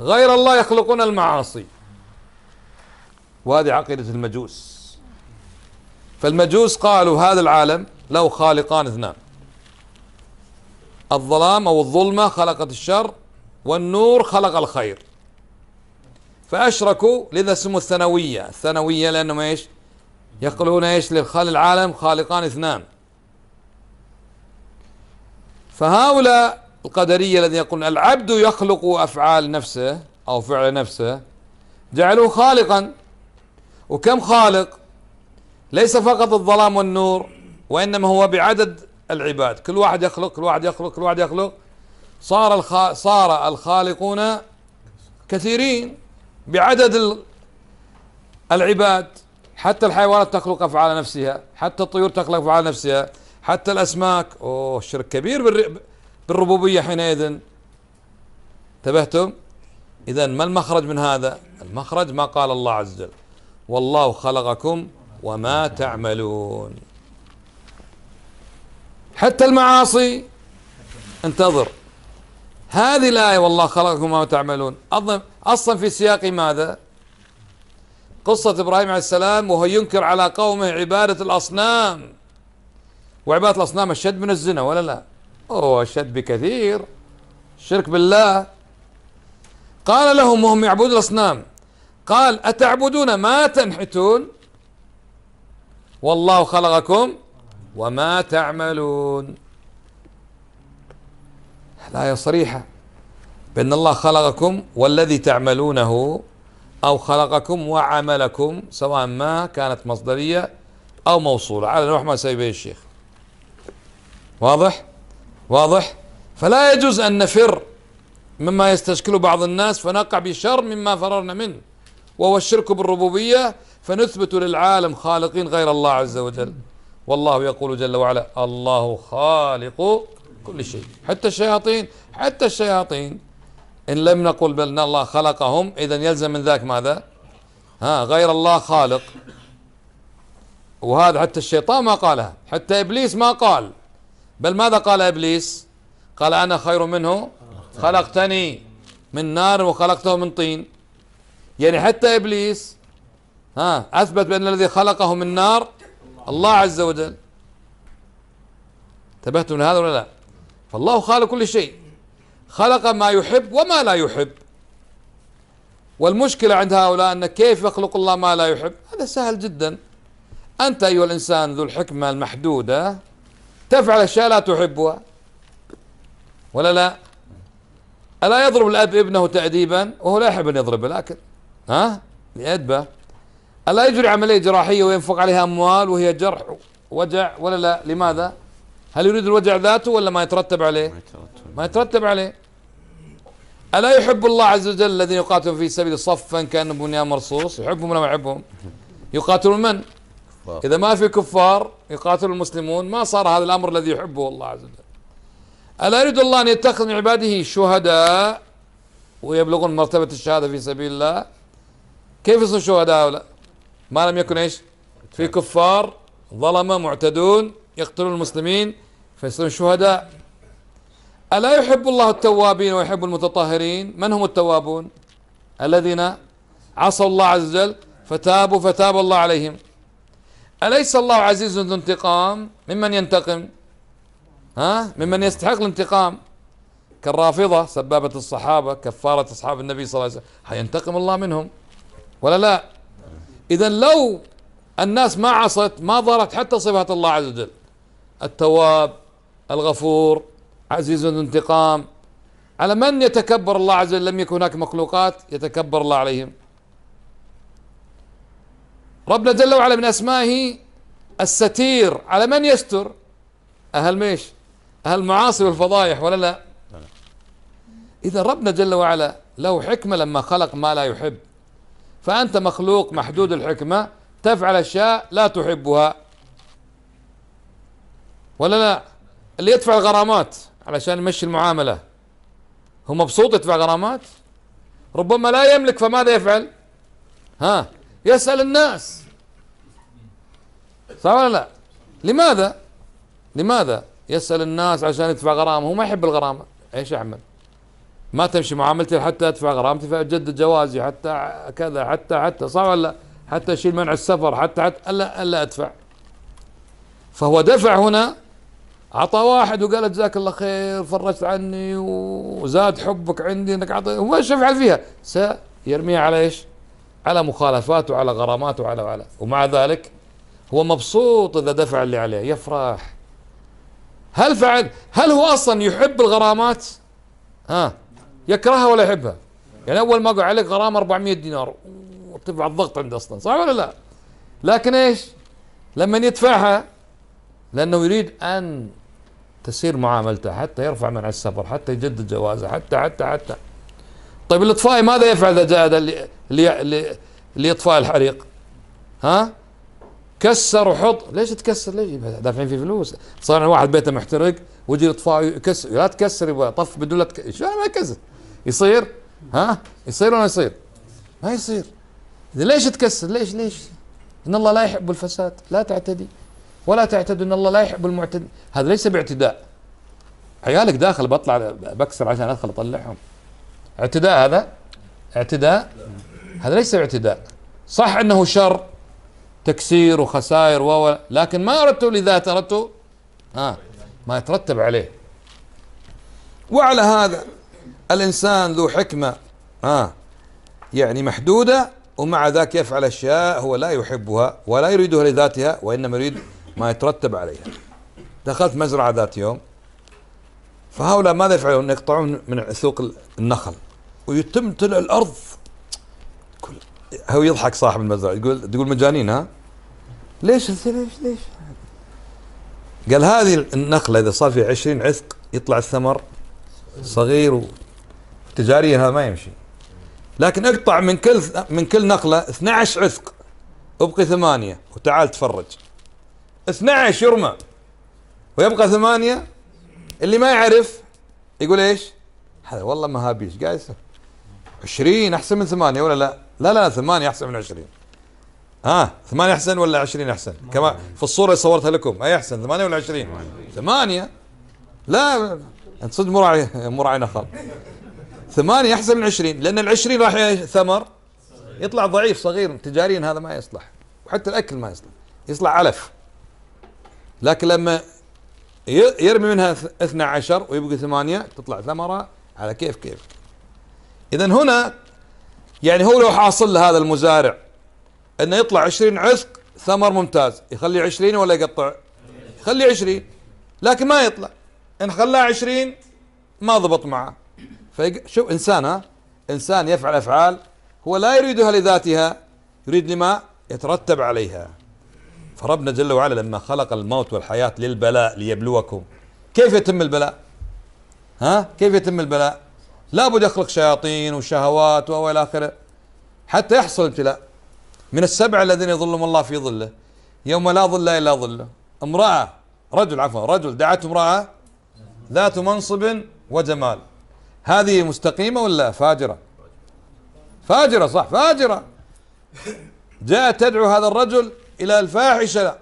غير الله يخلقون المعاصي وهذه عقيدة المجوس فالمجوس قالوا هذا العالم له خالقان اثنان الظلام أو الظلمة خلقت الشر والنور خلق الخير فأشركوا لذا سموا الثانوية الثانوية لأنهم إيش يقولون ايش لخال العالم خالقان اثنان فهؤلاء القدرية الذين يقولون العبد يخلق أفعال نفسه أو فعل نفسه جعلوه خالقا وكم خالق ليس فقط الظلام والنور وإنما هو بعدد العباد كل واحد يخلق كل واحد يخلق كل واحد يخلق صار الخ... صار الخالقون كثيرين بعدد العباد حتى الحيوانات تخلق أفعال نفسها حتى الطيور تخلق أفعال نفسها حتى الأسماك أوه شرك كبير بالربوبية حينئذ انتبهتم إذا ما المخرج من هذا المخرج ما قال الله عز وجل والله خلقكم وما تعملون حتى المعاصي انتظر هذه الآية والله خلقكم وما تعملون أصلا في سياق ماذا قصة إبراهيم عليه السلام وهو ينكر على قومه عبادة الأصنام وعبادة الأصنام أشد من الزنا ولا لا أوه أشد بكثير الشرك بالله قال لهم وهم يعبدون الأصنام قال أتعبدون ما تنحتون والله خلقكم وما تعملون الآية صريحة بأن الله خلقكم والذي تعملونه أو خلقكم وعملكم سواء ما كانت مصدرية أو موصولة على نوع ما سيبه الشيخ واضح واضح فلا يجوز أن نفر مما يستشكله بعض الناس فنقع بشر مما فررنا منه وهو الشرك بالربوبية فنثبت للعالم خالقين غير الله عز وجل والله يقول جل وعلا الله خالق كل شيء حتى الشياطين حتى الشياطين إن لم نقل بأن الله خلقهم إذا يلزم من ذاك ماذا ها غير الله خالق وهذا حتى الشيطان ما قالها حتى إبليس ما قال بل ماذا قال إبليس قال أنا خير منه خلقتني من نار وخلقته من طين يعني حتى إبليس ها أثبت بأن الذي خلقه من نار الله عز وجل انتبهتم لهذا ولا لا فالله خالق كل شيء خلق ما يحب وما لا يحب والمشكلة عند هؤلاء أن كيف يخلق الله ما لا يحب هذا سهل جدا أنت أيها الإنسان ذو الحكمة المحدودة تفعل أشياء لا تحبها ولا لا ألا يضرب الأب ابنه تأديبا وهو لا يحب أن يضربه لكن ها لأدبه ألا يجري عملية جراحية وينفق عليها أموال وهي جرح وجع ولا لا لماذا هل يريد الوجع ذاته ولا ما يترتب عليه ما يترتب عليه ألا يحب الله عز وجل الذين يقاتلون في سبيل صفا كأن بنيان مرصوص يحبهم ولا ما يحبهم يقاتلون من إذا ما في كفار يقاتل المسلمون ما صار هذا الأمر الذي يحبه الله عز وجل ألا يريد الله أن يتخذ من عباده شهداء ويبلغون مرتبة الشهادة في سبيل الله كيف يصير شهداء هؤلاء ما لم يكن إيش في كفار ظلمة معتدون يقتلون المسلمين فيصيرون شهداء ألا يحب الله التوابين ويحب المتطهرين من هم التوابون الذين عصوا الله عز وجل فتابوا فتاب الله عليهم أليس الله عزيز ذو انتقام ممن ينتقم ها ممن يستحق الانتقام كالرافضة سبابة الصحابة كفارة أصحاب النبي صلى الله عليه وسلم هينتقم الله منهم ولا لا إذا لو الناس ما عصت ما ضرت حتى صفات الله عز وجل التواب الغفور عزيز الانتقام انتقام على من يتكبر الله عز وجل لم يكن هناك مخلوقات يتكبر الله عليهم ربنا جل وعلا من أسمائه الستير على من يستر أهل ميش أهل المعاصي والفضايح ولا لا إذا ربنا جل وعلا له حكمة لما خلق ما لا يحب فأنت مخلوق محدود الحكمة تفعل أشياء لا تحبها ولا لا اللي يدفع الغرامات علشان يمشي المعاملة هو مبسوط يدفع غرامات ربما لا يملك فماذا يفعل ها يسأل الناس صح ولا لا لماذا لماذا يسأل الناس عشان يدفع غرامة هو ما يحب الغرامة ايش يعمل ما تمشي معاملتي حتى ادفع غرامتي فاجدد جوازي حتى كذا حتى حتى صح ولا حتى اشيل منع السفر حتى حتى الا الا ادفع فهو دفع هنا عطى واحد وقال جزاك الله خير فرجت عني وزاد حبك عندي انك عطيت وش يفعل فيها؟ سيرميها على ايش؟ على مخالفات وعلى غرامات وعلى وعلى ومع ذلك هو مبسوط اذا دفع اللي عليه يفرح هل فعل هل هو اصلا يحب الغرامات؟ ها يكرهها ولا يحبها؟ يعني اول ما قال عليك غرامه 400 دينار وارتفع الضغط عنده اصلا صح ولا لا؟ لكن ايش؟ لما يدفعها لانه يريد ان تسير معاملته حتى يرفع منع السفر حتى يجدد جوازه حتى حتى حتى طيب الاطفائي ماذا يفعل اذا جاء لاطفاء الحريق؟ ها؟ كسر وحط ليش تكسر ليش دافعين فيه فلوس صار واحد بيته محترق ويجي الاطفاء يكسر لا تكسر يبقى طف بدون لا تك... شو ما يكسر يصير ها يصير ولا يصير ما يصير ليش تكسر ليش ليش ان الله لا يحب الفساد لا تعتدي ولا تعتدوا ان الله لا يحب المعتد هذا ليس باعتداء عيالك داخل بطلع بكسر عشان ادخل اطلعهم اعتداء هذا اعتداء هذا ليس اعتداء صح انه شر تكسير وخسائر و لكن ما اردته لذاته اردته آه ما يترتب عليه وعلى هذا الانسان ذو حكمه آه يعني محدوده ومع ذاك يفعل اشياء هو لا يحبها ولا يريدها لذاتها وانما يريد ما يترتب عليها دخلت مزرعة ذات يوم فهؤلاء ماذا يفعلون يقطعون من عثوق النخل ويتم تلع الأرض هو يضحك صاحب المزرعة يقول تقول مجانين ها ليش ليش ليش قال هذه النخلة إذا صار فيها 20 عثق يطلع الثمر صغير وتجاريا هذا ما يمشي لكن اقطع من كل من كل نخلة 12 عثق ابقي ثمانية وتعال تفرج 12 يرمى ويبقى ثمانية اللي ما يعرف يقول ايش؟ هذا والله ما هابيش قاعد يسوي 20 احسن من ثمانية ولا لا؟ لا لا ثمانية احسن من 20 ها آه ثمانية احسن ولا 20 احسن؟ كما في الصورة اللي صورتها لكم اي احسن ثمانية ولا 20؟ ثمانية لا انت صدق مراعي مراعي نخل ثمانية احسن من 20 لان ال 20 راح ثمر يطلع ضعيف صغير تجاريا هذا ما يصلح وحتى الاكل ما يصلح يصلح علف لكن لما يرمي منها 12 ويبقى ثمانية تطلع ثمرة على كيف كيف إذا هنا يعني هو لو حاصل لهذا المزارع أنه يطلع 20 عشق ثمر ممتاز يخلي 20 ولا يقطع يخلي 20 لكن ما يطلع إن خلاه 20 ما ضبط معه شوف إنسان ها إنسان يفعل أفعال هو لا يريدها لذاتها يريد لما يترتب عليها فربنا جل وعلا لما خلق الموت والحياة للبلاء ليبلوكم كيف يتم البلاء ها كيف يتم البلاء لابد يخلق شياطين وشهوات وإلى آخره حتى يحصل الابتلاء من السبع الذين يظلهم الله في ظله يوم لا ظل إلا ظله امرأة رجل عفوا رجل دعته امرأة ذات منصب وجمال هذه مستقيمة ولا فاجرة فاجرة صح فاجرة جاءت تدعو هذا الرجل إلى الفاحشة لا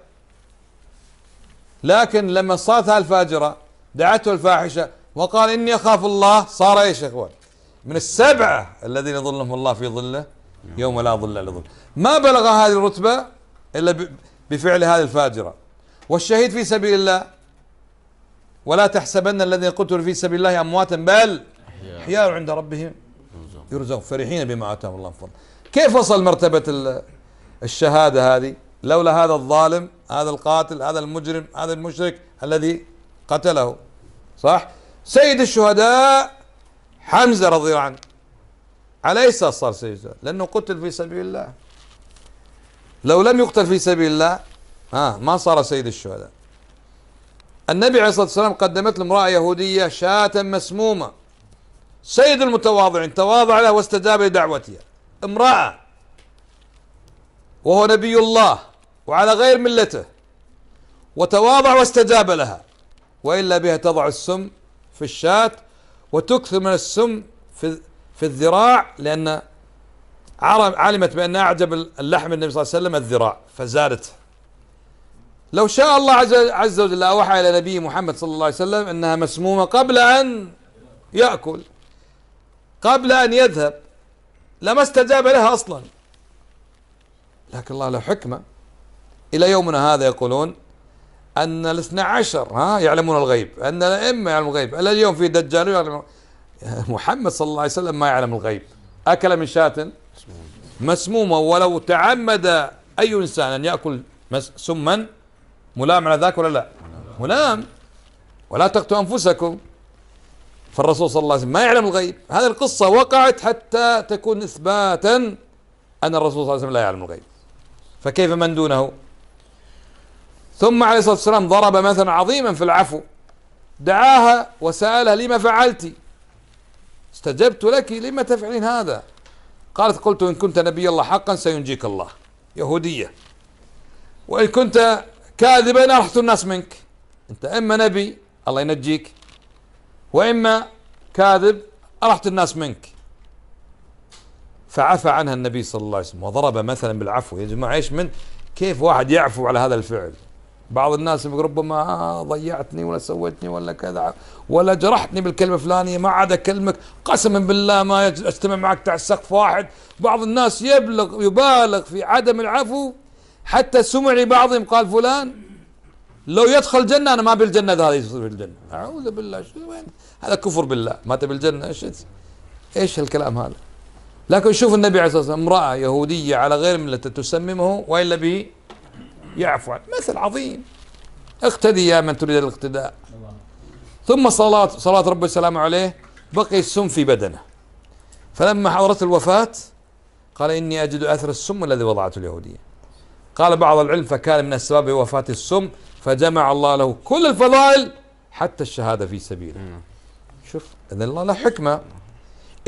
لكن لما صارت الفاجرة دعته الفاحشة وقال إني أخاف الله صار إيش يا إخوان من السبعة الذين يظلهم الله في ظله يوم لا ظل إلا ظل ما بلغ هذه الرتبة إلا بفعل هذه الفاجرة والشهيد في سبيل الله ولا تحسبن الذين قتلوا في سبيل الله أمواتا بل أحياء عند ربهم يرزقون فرحين بما آتاهم الله من فضله كيف وصل مرتبة الشهادة هذه لولا هذا الظالم هذا القاتل هذا المجرم هذا المشرك الذي قتله صح سيد الشهداء حمزة رضي الله عنه على اساس صار سيد الشهداء لأنه قتل في سبيل الله لو لم يقتل في سبيل الله ها ما صار سيد الشهداء النبي عليه الصلاة والسلام قدمت له امرأة يهودية شاة مسمومة سيد المتواضعين تواضع له واستجاب لدعوتها امرأة وهو نبي الله وعلى غير ملته وتواضع واستجاب لها والا بها تضع السم في الشاة وتكثر من السم في في الذراع لان علمت بان اعجب اللحم النبي صلى الله عليه وسلم الذراع فزادت لو شاء الله عز وجل اوحى الى نبي محمد صلى الله عليه وسلم انها مسمومه قبل ان ياكل قبل ان يذهب لما استجاب لها اصلا لكن الله له حكمه إلى يومنا هذا يقولون أن الاثنى عشر ها يعلمون الغيب أن الأئمة يعلمون الغيب ألا اليوم في دجال يعلم (laughs) محمد صلى الله عليه وسلم ما يعلم الغيب أكل من شاة مسمومة ولو تعمد أي إنسان أن يأكل سما ملام على ذاك ولا لا ملام ولا تقتلوا أنفسكم فالرسول صلى الله عليه وسلم ما يعلم الغيب هذه القصة وقعت حتى تكون إثباتا أن الرسول صلى الله عليه وسلم لا يعلم الغيب فكيف من دونه ثم عليه الصلاة والسلام ضرب مثلا عظيما في العفو دعاها وسألها لما فعلت استجبت لك لما تفعلين هذا قالت قلت إن كنت نبي الله حقا سينجيك الله يهودية وإن كنت كاذبا أرحت الناس منك أنت إما نبي الله ينجيك وإما كاذب أرحت الناس منك فعفى عنها النبي صلى الله عليه وسلم وضرب مثلا بالعفو يا جماعة إيش من كيف واحد يعفو على هذا الفعل بعض الناس يقول ربما آه، ضيعتني ولا سويتني ولا كذا ولا جرحتني بالكلمه الفلانيه ما عاد اكلمك قسما بالله ما اجتمع معك تحت سقف واحد بعض الناس يبلغ يبالغ في عدم العفو حتى سمع بعضهم قال فلان لو يدخل الجنه انا ما بالجنه هذا يصير في الجنه اعوذ بالله شو وين هذا كفر بالله ما تبي الجنه ايش ايش الكلام هذا لكن شوف النبي عليه الصلاه والسلام امراه يهوديه على غير ملة تسممه والا به يعفو عنه مثل عظيم اقتدي يا من تريد الاقتداء ثم صلاة صلاة رب السلام عليه بقي السم في بدنه فلما حضرت الوفاة قال إني أجد أثر السم الذي وضعته اليهودية قال بعض العلم فكان من أسباب وفاة السم فجمع الله له كل الفضائل حتى الشهادة في سبيله شوف إذا الله له حكمة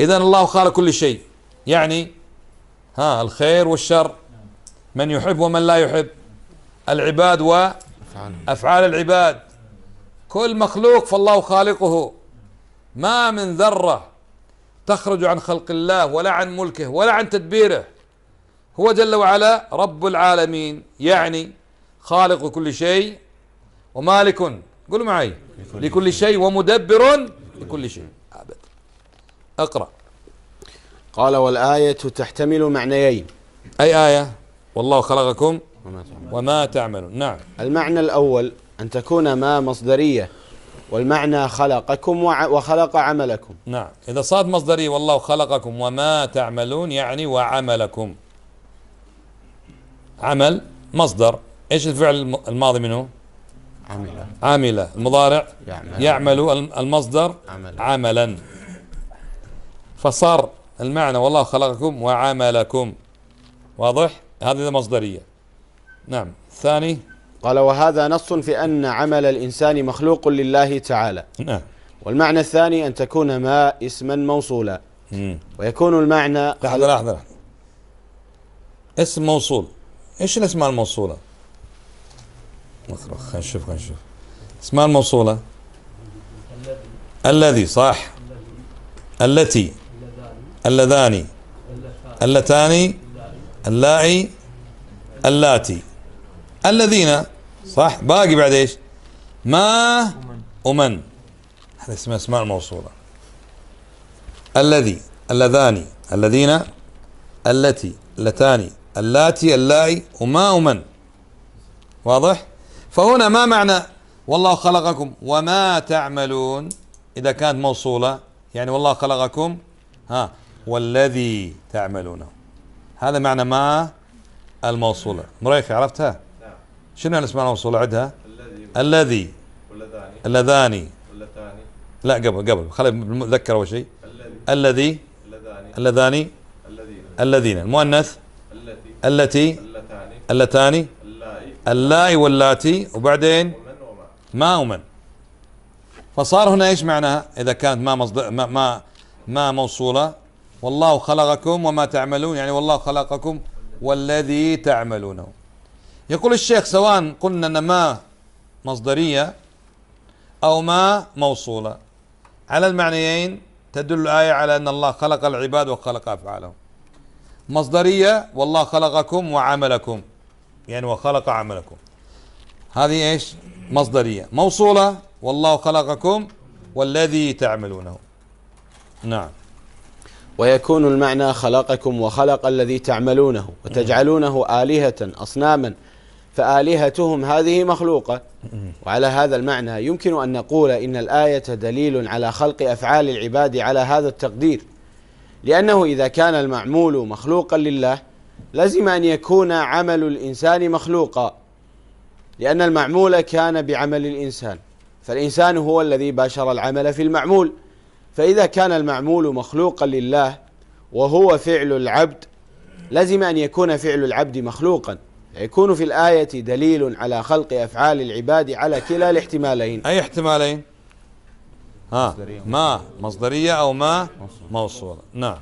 إذا الله خالق كل شيء يعني ها الخير والشر من يحب ومن لا يحب العباد وأفعال العباد كل مخلوق فالله خالقه ما من ذرة تخرج عن خلق الله ولا عن ملكه ولا عن تدبيره هو جل وعلا رب العالمين يعني خالق كل شيء ومالك قولوا معي لكل, لكل شيء ومدبر لكل شيء أبدا أقرأ قال والآية تحتمل معنيين أي آية والله خلقكم وما تعملون وما تعملون نعم المعنى الأول أن تكون ما مصدرية والمعنى خلقكم وخلق عملكم نعم إذا صارت مصدرية والله خلقكم وما تعملون يعني وعملكم عمل مصدر إيش الفعل الماضي منه عمل عمل المضارع يعمل, يعمل المصدر عمل. عملا فصار المعنى والله خلقكم وعملكم واضح هذه مصدرية نعم الثاني قال وهذا نص في أن عمل الإنسان مخلوق لله تعالى نعم والمعنى الثاني أن تكون ما اسما موصولا مم. ويكون المعنى لحظة لحظة اسم موصول ايش الاسماء الموصولة؟ نخرج خلينا نشوف خلينا نشوف اسماء الموصولة الذي صح التي اللذان اللتان اللاعي اللاتي الذين صح باقي بعد ايش ما ومن هذا اسمها اسماء الموصولة الذي اللذان الذين التي اللتان اللاتي اللائي وما ومن واضح فهنا ما معنى والله خلقكم وما تعملون إذا كانت موصولة يعني والله خلقكم ها والذي تعملونه هذا معنى ما الموصولة مريخي عرفتها شنو الاسماء الموصولة عدها الذي اللذان لا قبل قبل خلينا نتذكر اول شيء الذي اللذان الذين المؤنث التي اللتان اللائي واللاتي وبعدين ما ومن فصار هنا ايش معناها اذا كانت ما مصدر ما ما, ما موصوله والله خلقكم وما تعملون يعني والله خلقكم والذي تعملونه يقول الشيخ سواء قلنا ان ما مصدرية أو ما موصولة على المعنيين تدل الآية على أن الله خلق العباد وخلق أفعالهم مصدرية والله خلقكم وعملكم يعني وخلق عملكم هذه إيش مصدرية موصولة والله خلقكم والذي تعملونه نعم ويكون المعنى خلقكم وخلق الذي تعملونه وتجعلونه آلهة أصناما فآلهتهم هذه مخلوقة وعلى هذا المعنى يمكن أن نقول إن الآية دليل على خلق أفعال العباد على هذا التقدير لأنه إذا كان المعمول مخلوقا لله لزم أن يكون عمل الإنسان مخلوقا لأن المعمول كان بعمل الإنسان فالإنسان هو الذي باشر العمل في المعمول فإذا كان المعمول مخلوقا لله وهو فعل العبد لزم أن يكون فعل العبد مخلوقا يكون في الآية دليل على خلق أفعال العباد على كلا الاحتمالين أي احتمالين ها ما مصدرية أو ما موصولة نعم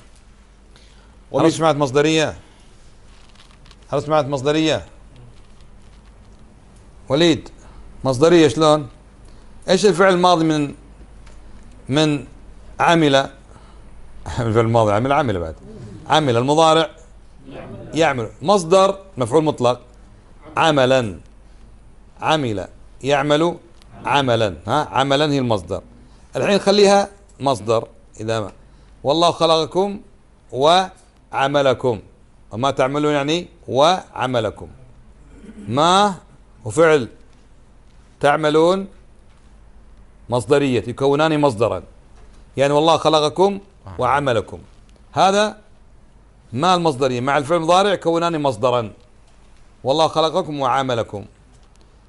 هل سمعت مصدرية هل سمعت مصدرية وليد مصدرية شلون ايش الفعل الماضي من من عمل (laughs) الفعل الماضي عمل عمل بعد عمل المضارع يعمل مصدر مفعول مطلق عملا عمل يعمل عملا ها عملا هي المصدر الحين خليها مصدر إذا ما والله خلقكم وعملكم وما تعملون يعني وعملكم ما وفعل تعملون مصدرية يكونان مصدرا يعني والله خلقكم وعملكم هذا ما المصدرية مع الفعل المضارع كونان مصدرا والله خلقكم وعاملكم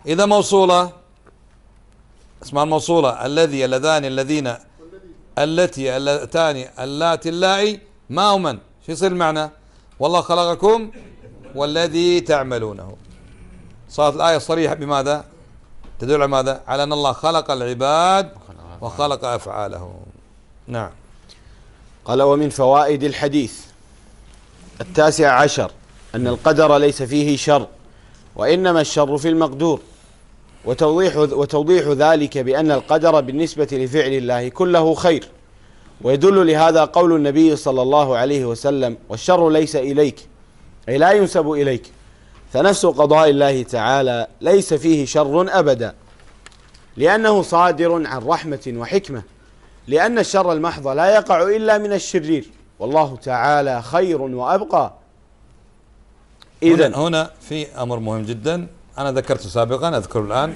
إذا موصولة اسمها الموصولة الذي اللذان الذين التي اللتان اللاتي اللائي ما هو من شو يصير المعنى والله خلقكم والذي تعملونه صارت الآية صريحة بماذا تدل على ماذا على أن الله خلق العباد وخلق أفعالهم نعم قال ومن فوائد الحديث التاسع عشر أن القدر ليس فيه شر وإنما الشر في المقدور وتوضيح, وتوضيح ذلك بأن القدر بالنسبة لفعل الله كله خير ويدل لهذا قول النبي صلى الله عليه وسلم والشر ليس إليك أي لا ينسب إليك فنفس قضاء الله تعالى ليس فيه شر أبدا لأنه صادر عن رحمة وحكمة لأن الشر المحض لا يقع إلا من الشرير والله تعالى خير وأبقى إذا هنا في أمر مهم جدا أنا ذكرته سابقا أذكره الآن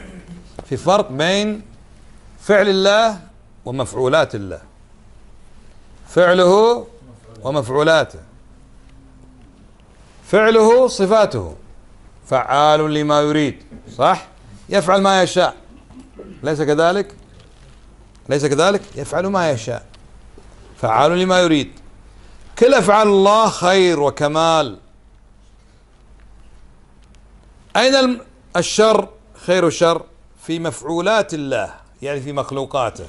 في فرق بين فعل الله ومفعولات الله فعله ومفعولاته فعله صفاته فعال لما يريد صح يفعل ما يشاء ليس كذلك ليس كذلك يفعل ما يشاء فعال لما يريد كل افعال الله خير وكمال أين الشر خير الشر في مفعولات الله يعني في مخلوقاته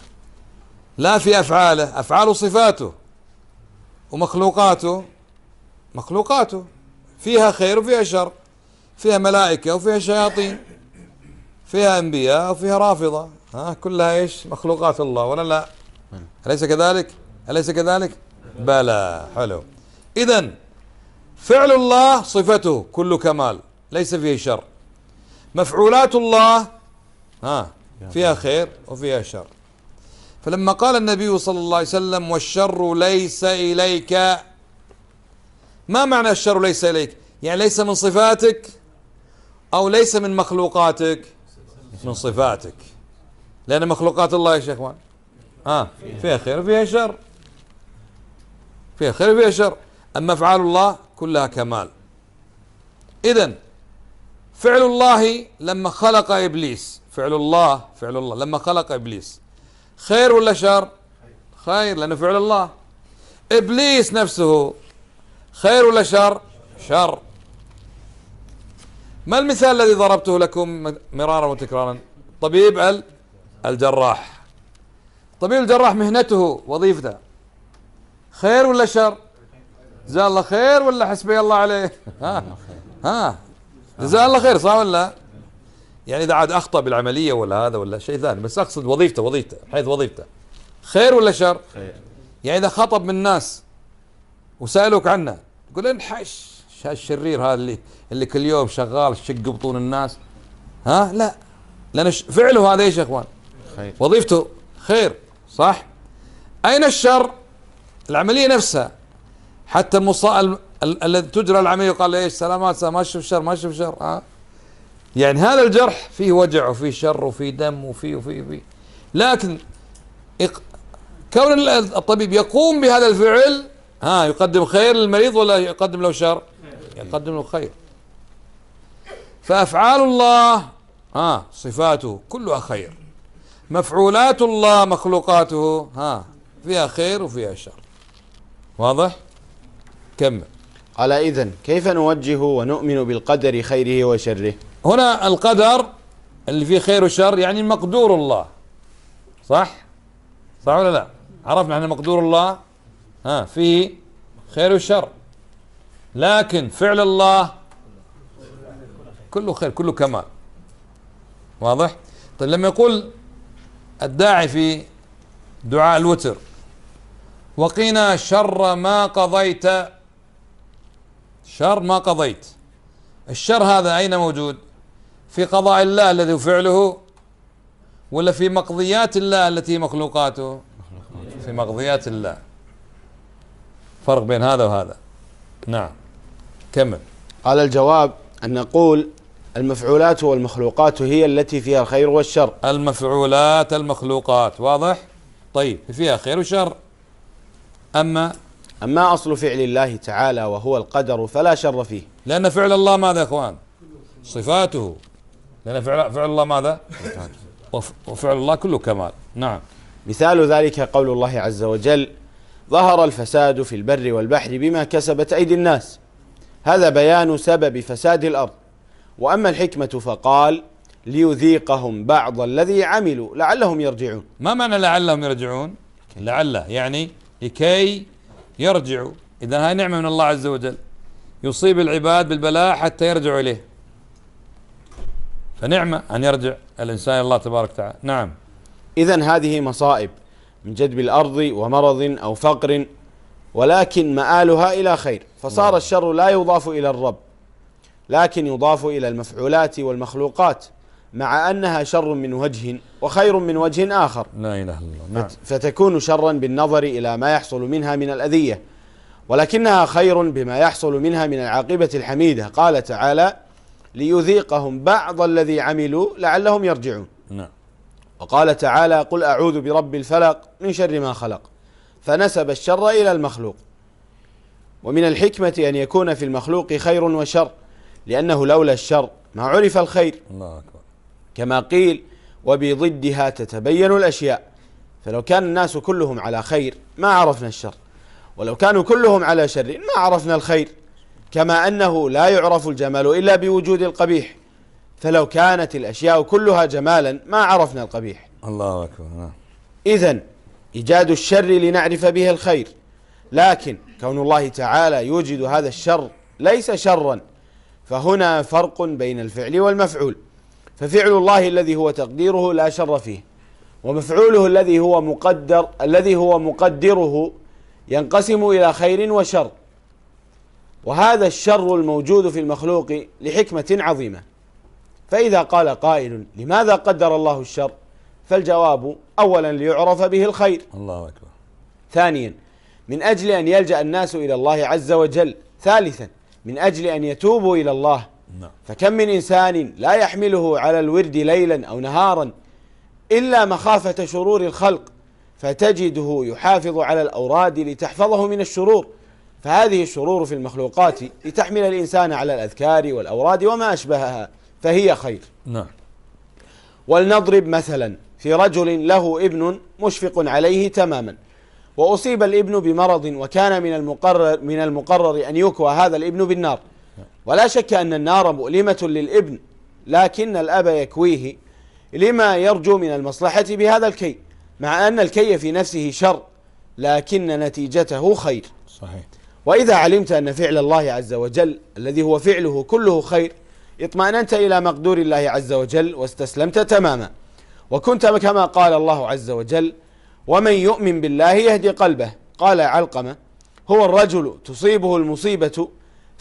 لا في أفعاله أفعال صفاته ومخلوقاته مخلوقاته فيها خير وفيها شر فيها ملائكة وفيها شياطين فيها أنبياء وفيها رافضة ها كلها إيش مخلوقات الله ولا لا أليس كذلك أليس كذلك بلى حلو إذا فعل الله صفته كل كمال ليس فيه شر مفعولات الله ها فيها خير وفيها شر فلما قال النبي صلى الله عليه وسلم والشر ليس إليك ما معنى الشر ليس إليك يعني ليس من صفاتك أو ليس من مخلوقاتك من صفاتك لأن مخلوقات الله يا شيخ ها آه فيها خير وفيها شر فيها خير وفيها شر أما أفعال الله كلها كمال إذا فعل الله لما خلق ابليس فعل الله فعل الله لما خلق ابليس خير ولا شر؟ خير لانه فعل الله ابليس نفسه خير ولا شر؟ شر ما المثال الذي ضربته لكم مرارا وتكرارا؟ طبيب الجراح طبيب الجراح مهنته وظيفته خير ولا شر؟ جزاه الله خير ولا حسبي الله عليه؟ ها ها جزاه الله خير صح ولا يعني اذا عاد اخطا بالعمليه ولا هذا ولا شيء ثاني بس اقصد وظيفته وظيفته حيث وظيفته خير ولا شر؟ خير يعني اذا خطب من الناس وسالوك عنه تقول انحش هالشرير هذا اللي اللي كل يوم شغال شق بطون الناس ها لا لان فعله هذا ايش يا اخوان؟ خير وظيفته خير صح؟ اين الشر؟ العمليه نفسها حتى الذي تجرى العملية قال ايش سلامات ما تشوف شر ما تشوف شر ها يعني هذا الجرح فيه وجع وفيه شر وفيه دم وفيه وفيه وفيه لكن كون الطبيب يقوم بهذا الفعل ها يقدم خير للمريض ولا يقدم له شر يقدم له خير فأفعال الله ها صفاته كلها خير مفعولات الله مخلوقاته ها فيها خير وفيها شر واضح كمل قال إذا كيف نوجه ونؤمن بالقدر خيره وشره هنا القدر اللي فيه خير وشر يعني مقدور الله صح صح ولا لا عرفنا أن مقدور الله ها فيه خير وشر لكن فعل الله كله خير كله كمال واضح طيب لما يقول الداعي في دعاء الوتر وقنا شر ما قضيت شر ما قضيت الشر هذا أين موجود في قضاء الله الذي فعله ولا في مقضيات الله التي مخلوقاته في مقضيات الله فرق بين هذا وهذا نعم كمل قال الجواب أن نقول المفعولات والمخلوقات هي التي فيها الخير والشر المفعولات المخلوقات واضح طيب فيها خير وشر أما أما أصل فعل الله تعالى وهو القدر فلا شر فيه لأن فعل الله ماذا يا إخوان صفاته لأن فعل, فعل الله ماذا وفعل الله كله كمال نعم مثال ذلك قول الله عز وجل ظهر الفساد في البر والبحر بما كسبت أيدي الناس هذا بيان سبب فساد الأرض وأما الحكمة فقال ليذيقهم بعض الذي عملوا لعلهم يرجعون ما معنى لعلهم يرجعون لعله يعني لكي يرجعوا إذا هاي نعمة من الله عز وجل يصيب العباد بالبلاء حتى يرجعوا إليه فنعمة أن يرجع الإنسان إلى الله تبارك وتعالى نعم إذا هذه مصائب من جدب الأرض ومرض أو فقر ولكن مآلها إلى خير فصار نعم. الشر لا يضاف إلى الرب لكن يضاف إلى المفعولات والمخلوقات مع أنها شر من وجه وخير من وجه آخر لا إله إلا الله نعم. نعم. فتكون شرا بالنظر إلى ما يحصل منها من الأذية ولكنها خير بما يحصل منها من العاقبة الحميدة قال تعالى ليذيقهم بعض الذي عملوا لعلهم يرجعون نعم. وقال تعالى قل أعوذ برب الفلق من شر ما خلق فنسب الشر إلى المخلوق ومن الحكمة أن يكون في المخلوق خير وشر لأنه لولا الشر ما عرف الخير الله أكبر كما قيل وبضدها تتبين الأشياء فلو كان الناس كلهم على خير ما عرفنا الشر ولو كانوا كلهم على شر ما عرفنا الخير كما أنه لا يعرف الجمال إلا بوجود القبيح فلو كانت الأشياء كلها جمالا ما عرفنا القبيح الله أكبر نعم. إذا إيجاد الشر لنعرف به الخير لكن كون الله تعالى يوجد هذا الشر ليس شرا فهنا فرق بين الفعل والمفعول ففعل الله الذي هو تقديره لا شر فيه ومفعوله الذي هو مقدر الذي هو مقدره ينقسم إلى خير وشر وهذا الشر الموجود في المخلوق لحكمة عظيمة فإذا قال قائل لماذا قدر الله الشر فالجواب أولا ليعرف به الخير الله أكبر ثانيا من أجل أن يلجأ الناس إلى الله عز وجل ثالثا من أجل أن يتوبوا إلى الله نعم. فكم من إنسان لا يحمله على الورد ليلا أو نهارا إلا مخافة شرور الخلق فتجده يحافظ على الأوراد لتحفظه من الشرور فهذه الشرور في المخلوقات لتحمل الإنسان على الأذكار والأوراد وما أشبهها فهي خير نعم ولنضرب مثلا في رجل له ابن مشفق عليه تماما وأصيب الابن بمرض وكان من المقرر من المقرر أن يكوى هذا الابن بالنار ولا شك أن النار مؤلمة للابن لكن الأب يكويه لما يرجو من المصلحة بهذا الكي مع أن الكي في نفسه شر لكن نتيجته خير صحيح وإذا علمت أن فعل الله عز وجل الذي هو فعله كله خير اطمأننت إلى مقدور الله عز وجل واستسلمت تماما وكنت كما قال الله عز وجل ومن يؤمن بالله يهدي قلبه قال علقمة هو الرجل تصيبه المصيبة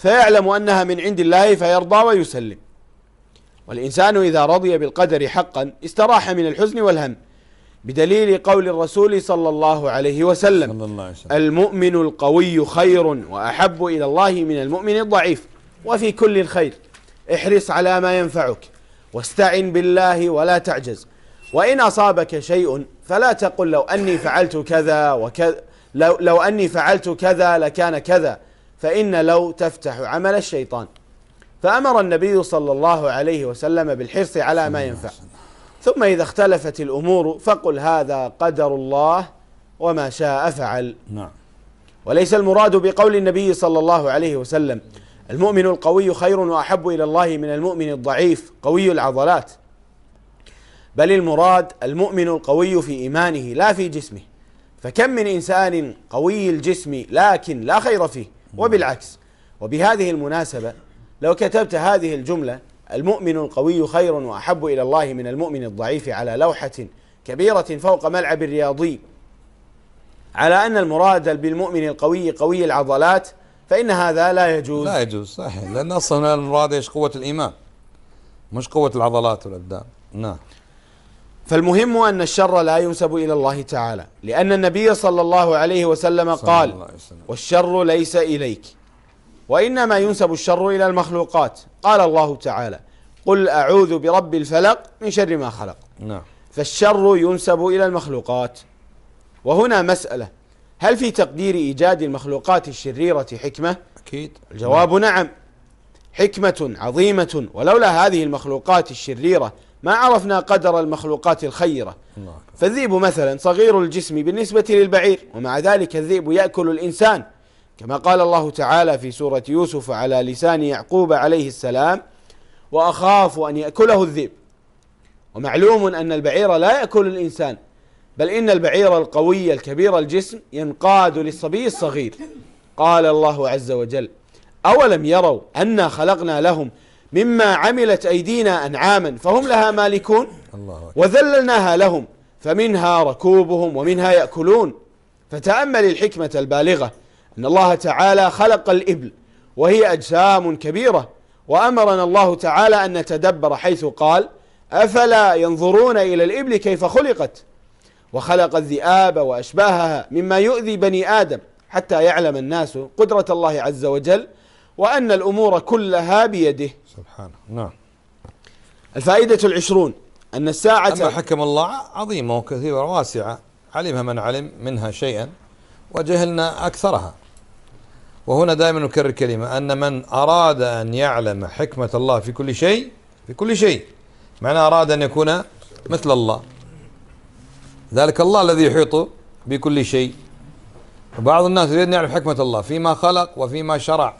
فيعلم أنها من عند الله فيرضى ويسلم والإنسان إذا رضي بالقدر حقا استراح من الحزن والهم بدليل قول الرسول صلى الله عليه وسلم, صلى الله عليه وسلم المؤمن القوي خير وأحب إلى الله من المؤمن الضعيف وفي كل الخير احرص على ما ينفعك واستعن بالله ولا تعجز وإن أصابك شيء فلا تقل لو أني فعلت كذا وكذا لو, لو أني فعلت كذا لكان كذا فإن لو تفتح عمل الشيطان فأمر النبي صلى الله عليه وسلم بالحرص على ما ينفع ثم إذا اختلفت الأمور فقل هذا قدر الله وما شاء فعل نعم وليس المراد بقول النبي صلى الله عليه وسلم المؤمن القوي خير وأحب إلى الله من المؤمن الضعيف قوي العضلات بل المراد المؤمن القوي في إيمانه لا في جسمه فكم من إنسان قوي الجسم لكن لا خير فيه وبالعكس وبهذه المناسبة لو كتبت هذه الجملة المؤمن القوي خير وأحب إلى الله من المؤمن الضعيف على لوحة كبيرة فوق ملعب الرياضي على أن المراد بالمؤمن القوي قوي العضلات فإن هذا لا يجوز لا يجوز صحيح لأن أصلا المراد إيش قوة الإيمان مش قوة العضلات والأبدان نعم فالمهم أن الشر لا ينسب إلى الله تعالى لأن النبي صلى الله عليه وسلم قال عليه وسلم. والشر ليس إليك وإنما ينسب الشر إلى المخلوقات قال الله تعالى قل أعوذ برب الفلق من شر ما خلق نعم. فالشر ينسب إلى المخلوقات وهنا مسألة هل في تقدير إيجاد المخلوقات الشريرة حكمة؟ أكيد الجواب نعم حكمة عظيمة ولولا هذه المخلوقات الشريرة ما عرفنا قدر المخلوقات الخيرة فالذئب مثلا صغير الجسم بالنسبة للبعير ومع ذلك الذئب يأكل الإنسان كما قال الله تعالى في سورة يوسف على لسان يعقوب عليه السلام وأخاف أن يأكله الذئب ومعلوم أن البعير لا يأكل الإنسان بل إن البعير القوي الكبير الجسم ينقاد للصبي الصغير قال الله عز وجل أولم يروا أنا خلقنا لهم مما عملت أيدينا أنعاما فهم لها مالكون الله وذللناها لهم فمنها ركوبهم ومنها يأكلون فتأمل الحكمة البالغة أن الله تعالى خلق الإبل وهي أجسام كبيرة وأمرنا الله تعالى أن نتدبر حيث قال أفلا ينظرون إلى الإبل كيف خلقت وخلق الذئاب وأشباهها مما يؤذي بني آدم حتى يعلم الناس قدرة الله عز وجل وأن الأمور كلها بيده سبحانه نعم الفائدة العشرون أن الساعة أما حكم الله عظيمة وكثيرة واسعة علمها من علم منها شيئا وجهلنا أكثرها وهنا دائما نكرر كلمة أن من أراد أن يعلم حكمة الله في كل شيء في كل شيء معنى أراد أن يكون مثل الله ذلك الله الذي يحيط بكل شيء بعض الناس يريد أن يعرف حكمة الله فيما خلق وفيما شرع